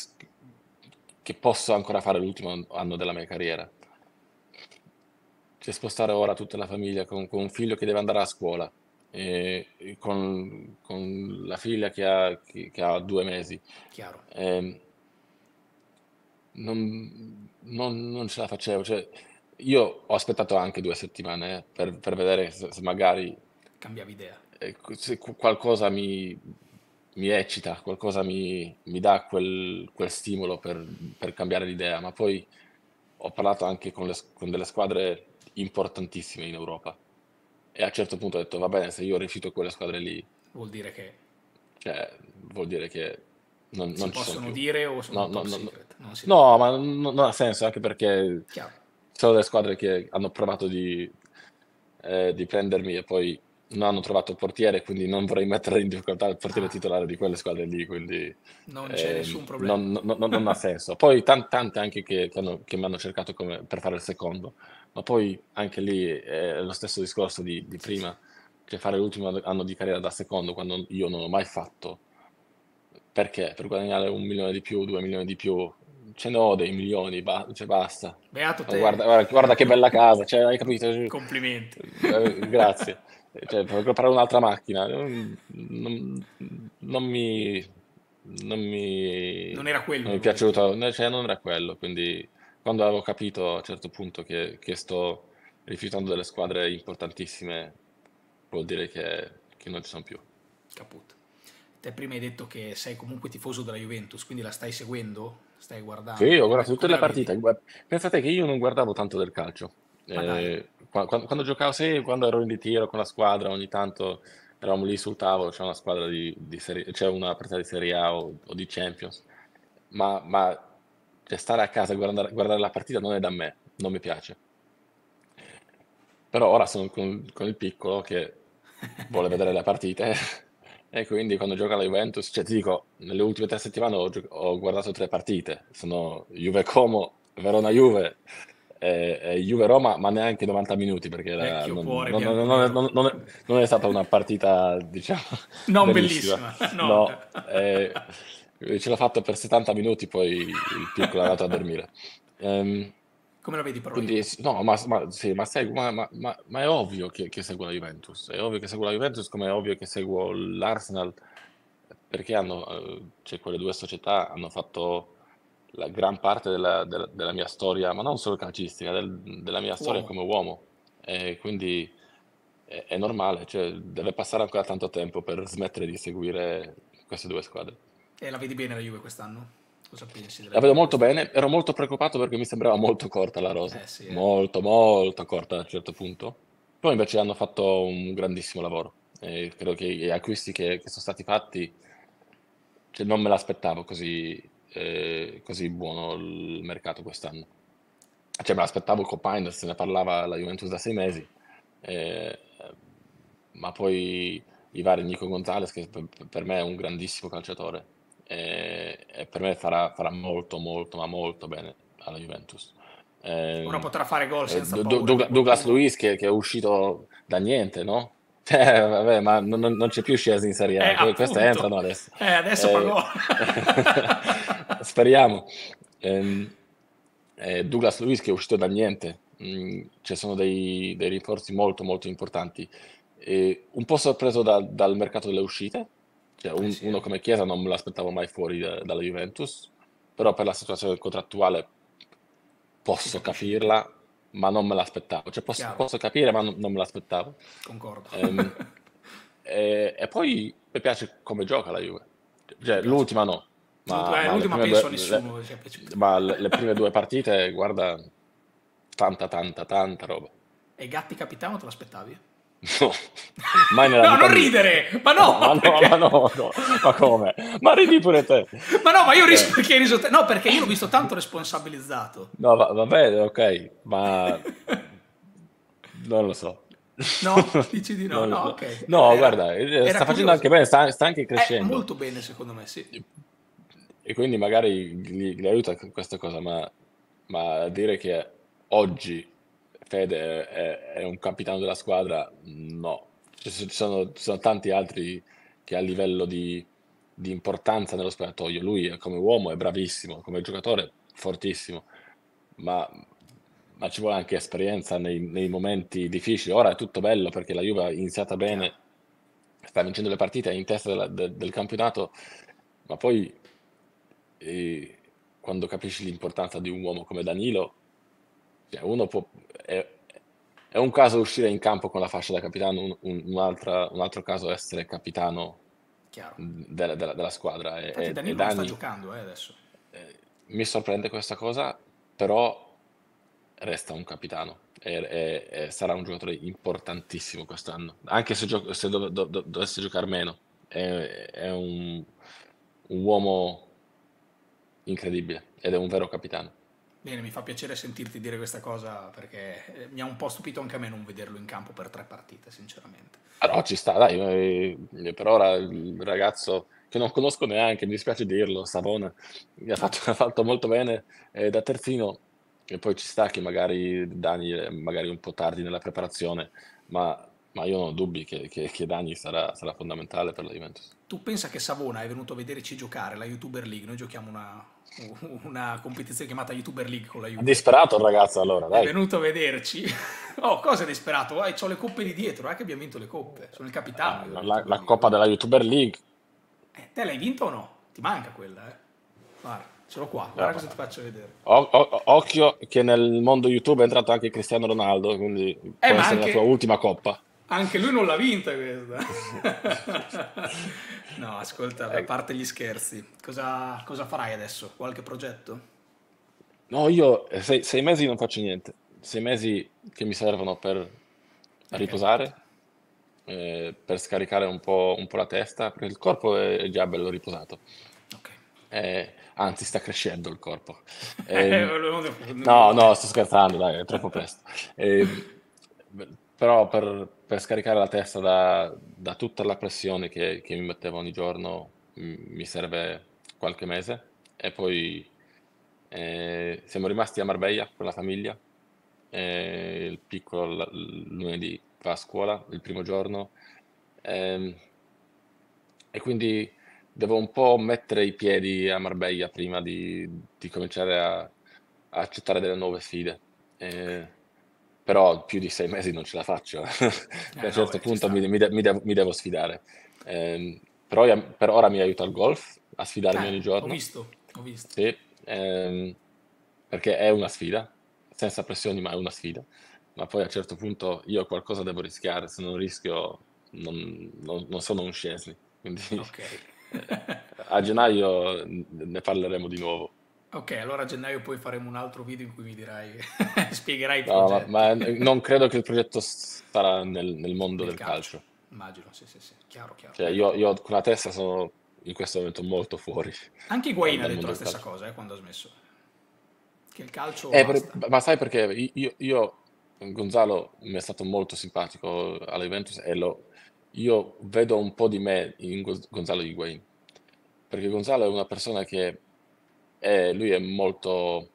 che posso ancora fare l'ultimo anno della mia carriera. Cioè, spostare ora tutta la famiglia con, con un figlio che deve andare a scuola, e, con, con, la figlia che ha, che, che ha due mesi. Chiaro. E, ehm, non, non, non, ce la facevo. Cioè, io ho aspettato anche due settimane per, per vedere se, magari... Cambiavi idea. Eh, se qualcosa mi, mi eccita, qualcosa mi, mi dà quel, quel stimolo per, per, cambiare l'idea, ma poi ho parlato anche con, le, con delle squadre importantissime in Europa e a un certo punto ho detto va bene se io rifiuto quelle squadre lì vuol dire che cioè, vuol dire che non, si non possono dire o sono no, no, no, no ma non, non ha senso anche perché Chiaro sono delle squadre che hanno provato di, eh, di prendermi e poi non hanno trovato portiere, quindi non vorrei mettere in difficoltà il portiere ah. titolare di quelle squadre lì, quindi non c'è eh, nessun problema. Non, non, non, non ha senso. Poi tan- tante anche che, che, hanno, che, mi hanno cercato come, per fare il secondo, ma poi anche lì è lo stesso discorso di, di prima, cioè fare l'ultimo anno di carriera da secondo, quando io non l'ho mai fatto, perché? Per guadagnare un milione di più, due milioni di più, ce n'ho dei milioni, ba- cioè basta. Beato te. Guarda, guarda, guarda che bella casa, cioè, hai capito? Complimenti. Eh, grazie. cioè, per comprare un'altra macchina, non, non, non mi... Non mi... Non era quello. Non mi è piaciuto, cioè, non era quello, quindi quando avevo capito a un certo punto che, che sto rifiutando delle squadre importantissime, vuol dire che, che non ci sono più. Caputo. Te prima hai detto che sei comunque tifoso della Juventus, quindi la stai seguendo? stai guardando. Sì, ho guardato ecco, tutte le partite. Pensate che io non guardavo tanto del calcio. Eh, quando, quando, giocavo, sì, quando ero in ritiro con la squadra, ogni tanto eravamo lì sul tavolo, c'è una squadra di, di serie, c'è una partita di Serie A o, o di Champions, ma, ma cioè, stare a casa e guardare, guardare, la partita non è da me, non mi piace. Però ora sono con, con il piccolo che vuole vedere la partita. E quindi quando gioca la Juventus, cioè ti dico, nelle ultime tre settimane ho, gio- ho guardato tre partite, sono Juve Como, Verona Juve e, e Juve Roma, ma neanche 90 minuti perché la, non, cuore, non, non, è, non, è stata una partita, diciamo, non bellissima. bellissima. No, no eh, ce l'ho fatto per 70 minuti, poi il piccolo è andato a dormire. Um, come la vedi però? Quindi, no, ma, ma, sì, ma, sei, ma, ma è ovvio che, che seguo la Juventus, è ovvio che seguo la Juventus come è ovvio che seguo l'Arsenal, perché hanno, eh, cioè, quelle due società hanno fatto la gran parte della, della, della mia storia, ma non solo calcistica, del, della mia storia come uomo. E quindi è, è normale, cioè, deve passare ancora tanto tempo per smettere di seguire queste due squadre. E la vedi bene la Juve quest'anno? Cosa pensi? La vedo molto bene, ero molto preoccupato perché mi sembrava molto corta la rosa, eh sì, eh. molto molto corta a un certo punto. Poi invece hanno fatto un grandissimo lavoro, e credo che gli acquisti che, che sono stati fatti, cioè non me l'aspettavo così, eh, così buono il mercato quest'anno. Cioè me l'aspettavo con Pines, se ne parlava la Juventus da sei mesi, eh, ma poi i vari Nico Gonzalez che per me è un grandissimo calciatore eh, e per me farà, farà, molto, molto, ma molto bene alla Juventus. Eh, Ora potrà fare gol eh, senza eh, paura, Douglas Douglas Luiz che, che, è uscito da niente, no? Eh, vabbè, ma non, non c'è più sceso in Serie A, eh, questa entrano adesso. Eh, adesso fa eh, gol. speriamo. Ehm, eh, Douglas Luiz che è uscito da niente, mm, ci sono dei, dei, rinforzi molto molto importanti. un po' sorpreso da, dal mercato delle uscite, cioè, eh, un, eh sì. Uno come Chiesa non me l'aspettavo mai fuori da, dalla Juventus, però per la situazione contrattuale posso capirla, ma non me l'aspettavo. Cioè, posso, posso, capire, ma non, non me l'aspettavo. Concordo. Ehm, e, e, poi mi piace come gioca la Juve. Cioè, l'ultima no. Ma, eh, ma l'ultima penso due, a nessuno. Le, cioè, ma le, le prime due partite, guarda, tanta, tanta, tanta roba. E Gatti capitano te l'aspettavi? No, mai nella no, non mia. ridere! Ma no! Ma, no, ma no, no, ma come? Ma ridi pure te! Ma no, ma io riso eh. perché hai riso te? No, perché io l'ho visto tanto responsabilizzato. No, va, va bene, ok, ma... non lo so. No, dici di no, no, so. okay. no era, guarda, eh, era sta facendo anche bene, sta, sta anche eh, crescendo. È molto bene, secondo me, sì. E quindi magari gli, gli aiuta questa cosa, ma, ma dire che oggi Fede è, è un capitano della squadra? No, ci sono, ci sono, tanti altri che a livello di, di importanza nello spogliatoio, lui come uomo è bravissimo, come giocatore fortissimo, ma, ma ci vuole anche esperienza nei, nei, momenti difficili. Ora è tutto bello perché la Juve ha iniziata bene, sta vincendo le partite, è in testa della, de, del campionato, ma poi eh, quando capisci l'importanza di un uomo come Danilo, cioè uno può, è, è, un caso uscire in campo con la fascia da capitano, un, un, un, altro caso essere capitano della, della, della, squadra. e, Danilo Dani, sta giocando eh, adesso. Eh, mi sorprende questa cosa, però resta un capitano e, e, e sarà un giocatore importantissimo quest'anno, anche se, gio- se do- do- do- dovesse giocare meno. È, è un, un uomo incredibile ed è un vero capitano. Bene, mi fa piacere sentirti dire questa cosa perché eh, mi ha un po' stupito anche a me non vederlo in campo per tre partite, sinceramente. Ah no, ci sta, dai, eh, per ora il ragazzo che non conosco neanche, mi dispiace dirlo, Savona, ha fatto, ha fatto molto bene eh, da terzino e poi ci sta che magari Dani eh, magari un po' tardi nella preparazione, ma, ma io non ho dubbi che, che, che Dani sarà, sarà fondamentale per la Juventus. Tu pensa che Savona è venuto a vederci giocare la YouTuber League, noi giochiamo una, una competizione chiamata YouTuber League con la Juve. Disperato il ragazzo allora, dai. È venuto a vederci. Oh, cosa è disperato? Eh, ho le coppe di dietro, eh, che abbiamo vinto le coppe. Sono il capitano. Eh, la, la coppa della YouTuber League. Eh, te l'hai vinto o no? Ti manca quella, eh. Guarda, ce l'ho qua, guarda no, ah, cosa ti faccio vedere. O, o, occhio che nel mondo YouTube è entrato anche Cristiano Ronaldo, quindi eh, questa è anche... la tua ultima coppa. Anche lui non l'ha vinta questa. no, ascolta, a ecco. parte gli scherzi, cosa, cosa farai adesso? Qualche progetto? No, io eh, sei, sei, mesi non faccio niente. Sei mesi che mi servono per okay. riposare, eh, per scaricare un po', un po', la testa, perché il corpo è già bello riposato. Okay. Eh, anzi, sta crescendo il corpo. Eh, ehm, no, no, sto scherzando, dai, è troppo presto. Ehm, però per, per scaricare la testa da, da tutta la pressione che, che mi metteva ogni giorno mi serve qualche mese e poi eh, siamo rimasti a Marbella con la famiglia. Eh, il piccolo l- lunedì va a scuola, il primo giorno, ehm, e quindi devo un po' mettere i piedi a Marbella prima di, di cominciare a, a, accettare delle nuove sfide. Eh, però più di sei mesi non ce la faccio. Eh, a un certo no, punto mi, mi, de- mi, devo, mi, devo, sfidare. Eh, però per ora mi aiuta il golf a sfidarmi eh, ogni giorno. Ho visto, ho visto. Sì, ehm, perché è una sfida, senza pressioni, ma è una sfida. Ma poi a un certo punto io qualcosa devo rischiare, se non rischio non, non, non sono un scesni. Quindi okay. a gennaio ne parleremo di nuovo. Ok, allora a gennaio poi faremo un altro video in cui mi dirai, spiegherai il No, ma, ma, non credo che il progetto starà nel, nel mondo nel del calcio. calcio. Immagino, sì, sì, sì, chiaro, chiaro. Cioè, io, io, con la testa sono in questo momento molto fuori. Anche Guaina ha detto la stessa calcio. cosa eh, quando ha smesso. Che il calcio... Eh, per, ma sai perché io, io, Gonzalo mi è stato molto simpatico alla Juventus e lo, io vedo un po' di me in Gonzalo Higuain. Perché Gonzalo è una persona che e lui è molto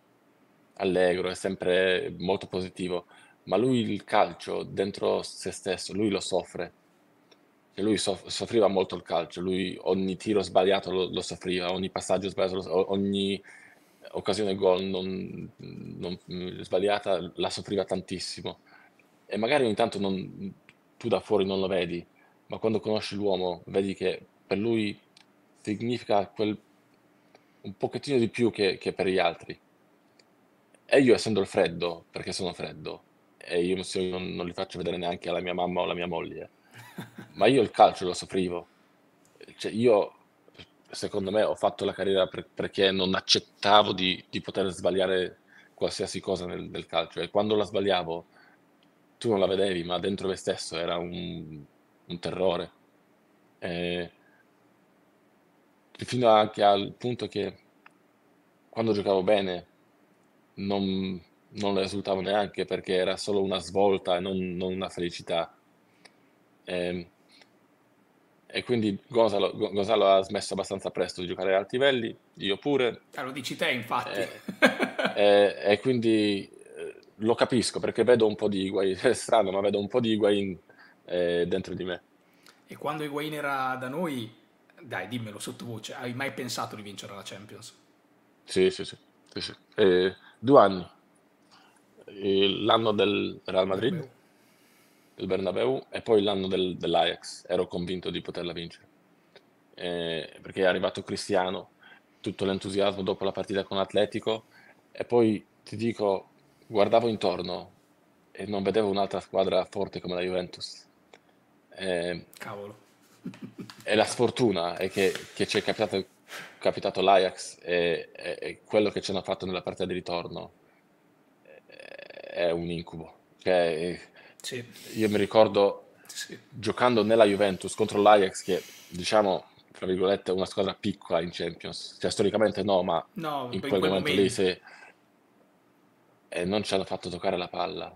allegro, è sempre molto positivo, ma lui il calcio dentro se stesso, lui lo soffre. Cioè lui soff- soffriva molto il calcio, lui ogni tiro sbagliato lo, lo soffriva, ogni passaggio sbagliato, lo, ogni occasione gol non, non, mm, sbagliata la soffriva tantissimo. E magari ogni tanto non, tu da fuori non lo vedi, ma quando conosci l'uomo vedi che per lui significa quel un pochettino di più che, che per gli altri. E io essendo il freddo, perché sono freddo, e io non, non li faccio vedere neanche alla mia mamma o alla mia moglie, ma io il calcio lo soffrivo. Cioè, io, secondo me, ho fatto la carriera per, perché non accettavo di, di, poter sbagliare qualsiasi cosa nel, nel, calcio e quando la sbagliavo tu non la vedevi, ma dentro me stesso era un, un terrore. E fino anche al punto che quando giocavo bene non, non le risultavo neanche perché era solo una svolta e non, non una felicità. E, ehm, e quindi Gonzalo, Gonzalo, ha smesso abbastanza presto di giocare a alti livelli, io pure. Ah, lo dici te infatti. E, eh, e, eh, e quindi eh, lo capisco perché vedo un po' di Higuain, è strano ma vedo un po' di Higuain eh, dentro di me. E quando Higuain era da noi dai, dimmelo sottovoce, hai mai pensato di vincere la Champions? Sì, sì, sì. sì, sì. Eh, due anni. Eh, l'anno del Real Madrid, Bernabeu. il Bernabeu, e poi l'anno del, dell'Ajax. Ero convinto di poterla vincere. Eh, perché è arrivato Cristiano, tutto l'entusiasmo dopo la partita con l'Atletico, e poi ti dico, guardavo intorno e non vedevo un'altra squadra forte come la Juventus. Eh, Cavolo e la sfortuna è che, che ci è capitato, capitato l'Ajax e, e, e, quello che ci hanno fatto nella partita di ritorno è, un incubo. Cioè, sì. Io mi ricordo sì. giocando nella Juventus contro l'Ajax che diciamo tra virgolette una squadra piccola in Champions cioè storicamente no ma no, in, quel, quel momento, momento lì sì e eh, non ci hanno fatto toccare la palla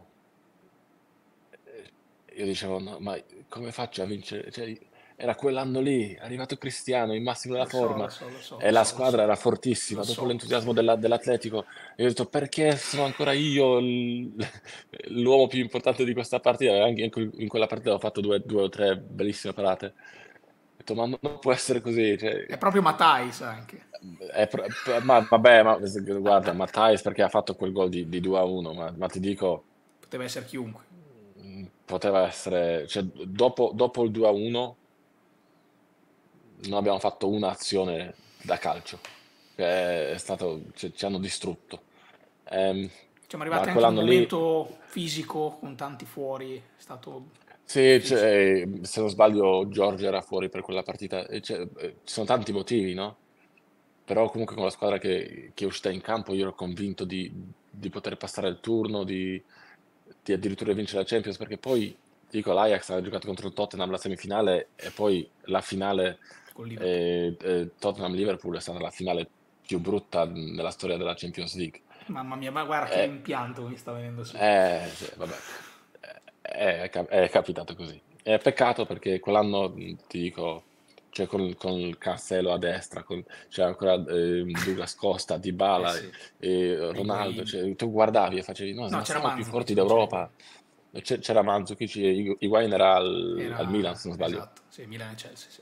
io dicevo no ma come faccio a vincere cioè, era quell'anno lì, è arrivato Cristiano in massimo della so, forma so, so, e la squadra era fortissima dopo l'entusiasmo della, dell'Atletico. E ho detto perché sono ancora io l'uomo più importante di questa partita? E anche in quella partita ho fatto due, due o tre bellissime parate. Ho detto, ma non può essere così. Cioè, è proprio Mattais anche. Pro- ma vabbè, ma, guarda, Mattais perché ha fatto quel gol di, di 2 a 1, ma, ma ti dico... Poteva essere chiunque. Poteva essere, cioè, dopo, dopo il 2 a 1 non abbiamo fatto un'azione da calcio. Cioè, è stato, cioè, ci hanno distrutto. Ehm, Siamo arrivati anche a un momento lì... fisico con tanti fuori. È stato sì, cioè, eh, se non sbaglio, Giorgio era fuori per quella partita. Eh, cioè, eh, ci sono tanti motivi, no? Però comunque con la squadra che, che è uscita in campo io ero convinto di, di poter passare il turno, di, di, addirittura vincere la Champions, perché poi, dico, l'Ajax aveva giocato contro il Tottenham la semifinale e poi la finale e, e Tottenham-Liverpool è stata la finale più brutta nella storia della Champions League. Mamma mia, ma guarda che eh. impianto mi sta venendo su. Eh, sì, vabbè, eh, è, è, è, capitato così. È peccato perché quell'anno, ti dico, cioè con, con il Castello a destra, c'era cioè ancora eh, Douglas Costa, eh, Dybala eh sì. e Ronaldo, ehm, cioè, tu guardavi e facevi, no, no siamo più forti d'Europa. C'era Manzukic, Higuain era al, era al Milan, se non sbaglio. Esatto, sì, Milan e Chelsea, sì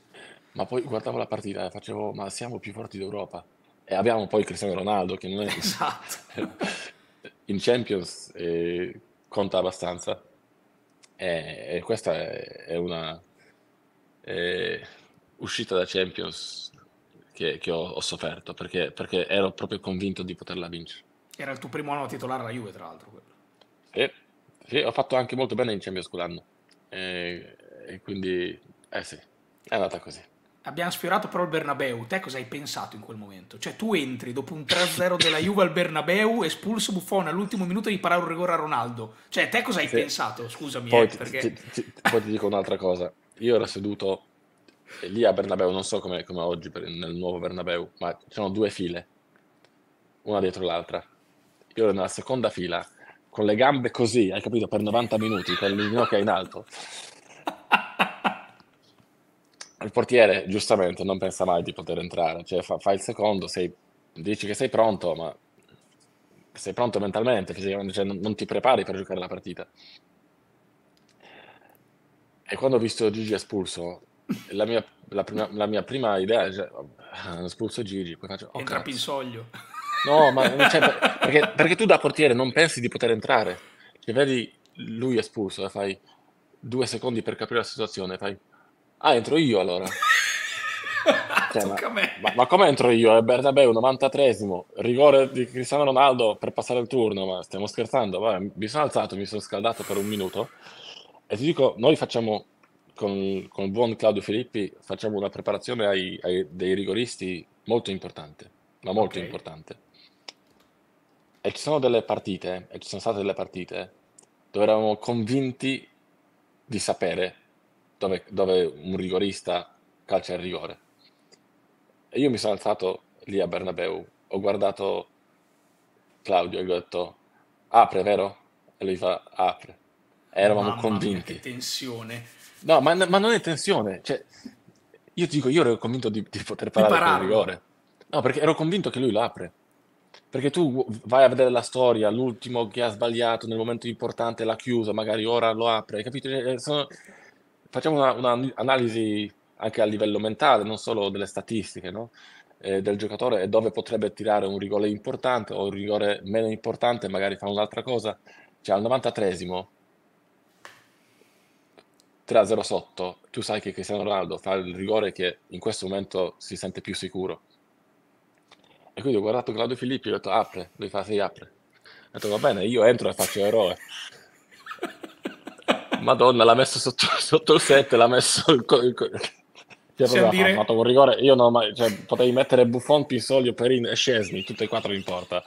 ma poi guardavo la partita e facevo, ma siamo più forti d'Europa. E abbiamo poi Cristiano Ronaldo che non è... Esatto. in Champions eh, conta abbastanza. E, e questa è, è una eh, uscita da Champions che, che ho, ho, sofferto, perché, perché, ero proprio convinto di poterla vincere. Era il tuo primo anno a titolare alla Juve, tra l'altro. Sì, sì, ho fatto anche molto bene in Champions quell'anno. E, e quindi, eh sì, è andata così abbiamo sfiorato però il Bernabeu, te cosa hai pensato in quel momento? Cioè tu entri dopo un 3-0 della Juve al Bernabeu, espulso Buffone all'ultimo minuto di parare un rigore a Ronaldo. Cioè te cosa hai sì. pensato? Scusami. Poi, eh, ti, perché... ti, ti, poi ti dico un'altra cosa. Io ero seduto lì a Bernabeu, non so come oggi per, nel nuovo Bernabeu, ma c'erano due file, una dietro l'altra. Io ero nella seconda fila, con le gambe così, hai capito, per 90 minuti, con il ginocchio in alto. il portiere giustamente non pensa mai di poter entrare, cioè fa, fa il secondo, sei, dici che sei pronto, ma sei pronto mentalmente, fisicamente, cioè non, non ti prepari per giocare la partita. E quando ho visto Gigi espulso, la mia, la prima, la mia prima idea è cioè, hanno espulso Gigi, poi faccio... Oh, Entra Pinsoglio. No, ma cioè, perché, perché, tu da portiere non pensi di poter entrare. Cioè, vedi lui espulso, fai due secondi per capire la situazione, fai... Ah, entro io allora. cioè, ma, ma, ma, come entro io? È Bernabeu 93esimo, rigore di Cristiano Ronaldo per passare il turno, ma stiamo scherzando? Vabbè, mi sono alzato, mi sono scaldato per un minuto e ti dico, noi facciamo con, con il buon Claudio Filippi, facciamo una preparazione ai, ai dei rigoristi molto importante, ma molto okay. importante. E ci sono delle partite, eh, e ci sono state delle partite eh, dove eravamo convinti di sapere dove, dove un rigorista calcia il rigore. E io mi sono alzato lì a Bernabeu, ho guardato Claudio e gli ho detto apre, vero? E lui fa apre. E eravamo Mamma convinti. Mia, che tensione. No, ma, ma, non è tensione. Cioè, io ti dico, io ero convinto di, di poter parlare con il rigore. No, perché ero convinto che lui lo apre. Perché tu vai a vedere la storia, l'ultimo che ha sbagliato nel momento importante l'ha chiuso, magari ora lo apre, hai capito? Cioè, sono, facciamo un'analisi anche a livello mentale, non solo delle statistiche no? eh, del giocatore e dove potrebbe tirare un rigore importante o un rigore meno importante, magari fa un'altra cosa. Cioè al 93esimo 3-0 sotto, tu sai che Cristiano Ronaldo fa il rigore che in questo momento si sente più sicuro. E quindi ho guardato Claudio Filippi e ho detto apre, lui fa sì apre. Ho detto va bene, io entro e faccio eroe. Madonna, l'ha messo sotto, sotto il 7, l'ha messo il, co- il co- cioè, cioè dire... fatto un rigore. Io non ho mai, cioè, potevi mettere Buffon, Pinsoglio, Perin e Scesni, tutte e quattro in porta.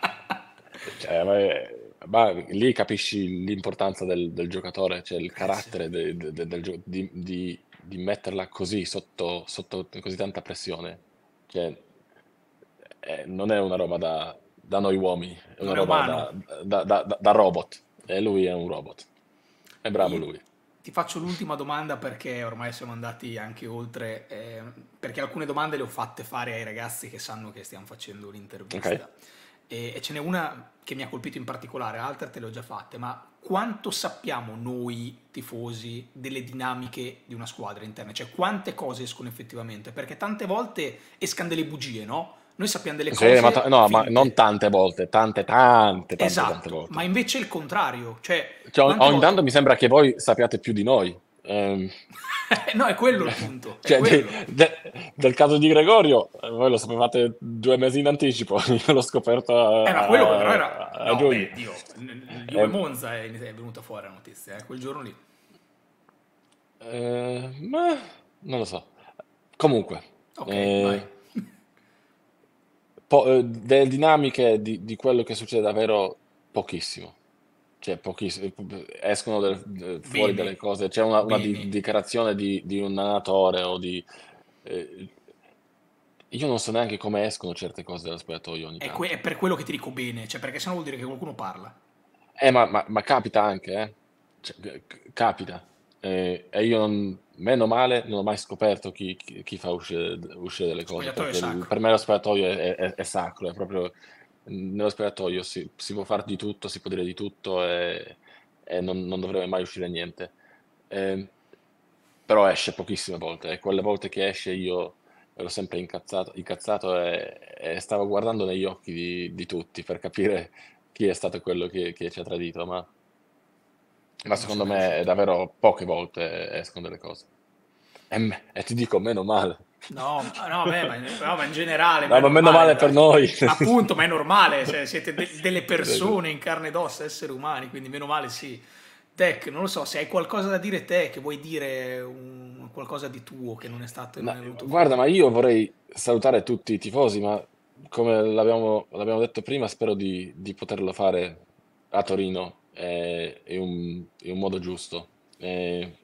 cioè, ma, ma, lì capisci l'importanza del, del giocatore, cioè il eh, carattere de, de, de, del gio- di, di, di, metterla così sotto, sotto così tanta pressione. Cioè, eh, non è una roba da, da noi uomini, è una non roba è da, da, da robot. E lui è un robot. È bravo lui. Ti faccio l'ultima domanda perché ormai siamo andati anche oltre, eh, perché alcune domande le ho fatte fare ai ragazzi che sanno che stiamo facendo l'intervista. Okay. E, e ce n'è una che mi ha colpito in particolare, altre te le ho già fatte, ma quanto sappiamo noi tifosi delle dinamiche di una squadra interna? Cioè quante cose escono effettivamente? Perché tante volte escano delle bugie, no? Noi sappiamo delle cose. Sì, ma t- no, ma non tante volte, tante, tante, tante, esatto, tante volte. Ma invece il contrario. Cioè, cioè ogni volte... tanto mi sembra che voi sappiate più di noi. Um... no, è quello il punto. Cioè, quello. De, de, del caso di Gregorio, voi lo sapevate due mesi in anticipo, io l'ho scoperto. Eh, ma quello però era. A, no, beh, Dio, Juve eh, Monza è, è, venuta fuori la notizia, eh, quel giorno lì. Eh, ma non lo so. Comunque. Ok, eh, vai po- eh, delle dinamiche di, di, quello che succede davvero pochissimo. Cioè, pochissimo, escono del, fuori Bini. delle cose. C'è una, una di, dichiarazione di, di, un allenatore o di... Eh, io non so neanche come escono certe cose dallo spogliatoio ogni è, que- è, per quello che ti dico bene, cioè perché sennò vuol dire che qualcuno parla. Eh, ma, ma, ma capita anche, eh. Cioè, c- capita. Eh, e io non meno male non ho mai scoperto chi, chi, fa uscire, uscire, delle cose. Il, per me lo spogliatoio è, è, è, sacro, è proprio nello spogliatoio si, si, può fare di tutto, si può dire di tutto e, e non, non, dovrebbe mai uscire niente. E, ehm, però esce pochissime volte e quelle volte che esce io ero sempre incazzato, incazzato e, e, stavo guardando negli occhi di, di, tutti per capire chi è stato quello che, che ci ha tradito. Ma ma secondo me è davvero poche volte escono delle cose. E, e ti dico, meno male. No, no, beh, ma, no, ma, in generale. No, ma meno male, male per noi. Cioè, appunto, ma è normale, cioè, siete de- delle persone in carne ed ossa, esseri umani, quindi meno male sì. Tech, non lo so, se hai qualcosa da dire te, che vuoi dire un, qualcosa di tuo che non è stato... Ma, non guarda, ma io vorrei salutare tutti i tifosi, ma come l'abbiamo, l'abbiamo detto prima, spero di, di poterlo fare a Torino è, è, un, è un, modo giusto. È... Eh,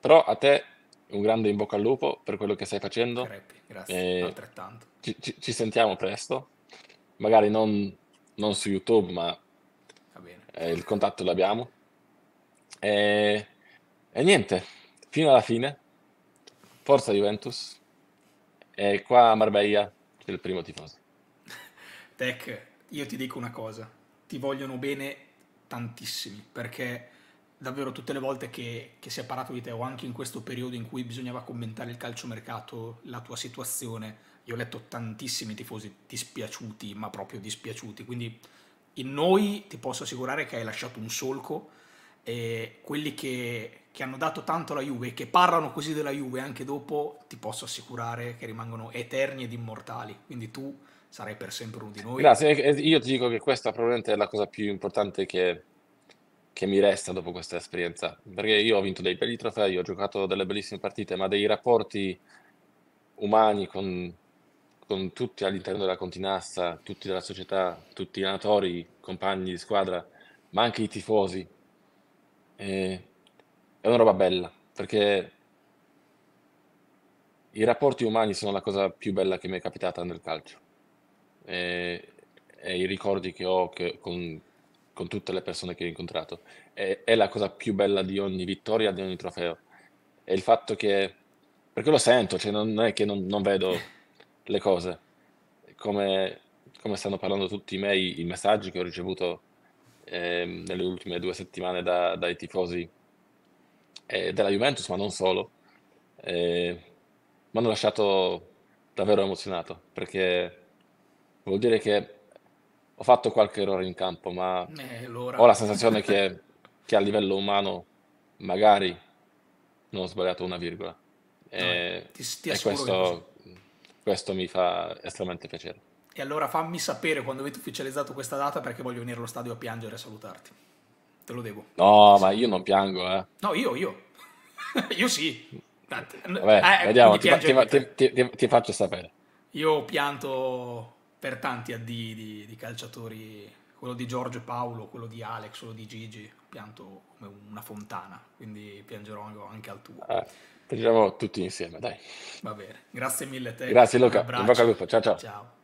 però a te un grande in bocca al lupo per quello che stai facendo. Grazie, eh, altrettanto. Ci, ci, ci, sentiamo presto, magari non, non su YouTube, ma eh, il contatto l'abbiamo. E, e niente, fino alla fine, forza Juventus. E qua a Marbella c'è il primo tifoso. Tech, io ti dico una cosa, ti vogliono bene tantissimi, perché davvero tutte le volte che, che si è parlato di te o anche in questo periodo in cui bisognava commentare il calciomercato, la tua situazione, io ho letto tantissimi tifosi dispiaciuti, ma proprio dispiaciuti, quindi in noi ti posso assicurare che hai lasciato un solco e quelli che, che hanno dato tanto alla Juve e che parlano così della Juve anche dopo, ti posso assicurare che rimangono eterni ed immortali, quindi tu sarai per sempre uno di noi. Grazie, eh, eh, io ti dico che questa probabilmente è la cosa più importante che, che mi resta dopo questa esperienza, perché io ho vinto dei belli trofei, ho giocato delle bellissime partite, ma dei rapporti umani con, con tutti all'interno della continassa, tutti della società, tutti i natori, compagni di squadra, ma anche i tifosi. E, è una roba bella, perché i rapporti umani sono la cosa più bella che mi è capitata nel calcio e, e i ricordi che ho che, con, con, tutte le persone che ho incontrato. E, è la cosa più bella di ogni vittoria, di ogni trofeo. È il fatto che, perché lo sento, cioè non è che non, non vedo le cose, come, come, stanno parlando tutti i miei i messaggi che ho ricevuto eh, nelle ultime due settimane da, dai tifosi eh, della Juventus, ma non solo. Eh, mi hanno lasciato davvero emozionato perché vuol dire che ho fatto qualche errore in campo, ma eh, ho la sensazione che, che, a livello umano magari non ho sbagliato una virgola. No, e, eh, ti, ti e questo, questo mi fa estremamente piacere. E allora fammi sapere quando avete ufficializzato questa data perché voglio venire allo stadio a piangere e salutarti. Te lo devo. No, sì. ma io non piango, eh. No, io, io. io sì. Vabbè, eh, vediamo, ti, ti, ti, ti faccio sapere. Io pianto per tanti addii di, di calciatori, quello di Giorgio e Paolo, quello di Alex, quello di Gigi, pianto come una fontana, quindi piangerò anche al tuo. Ah, piangeremo tutti insieme, dai. Va bene, grazie mille a te. Grazie Luca, un abbraccio. Ciao ciao. ciao.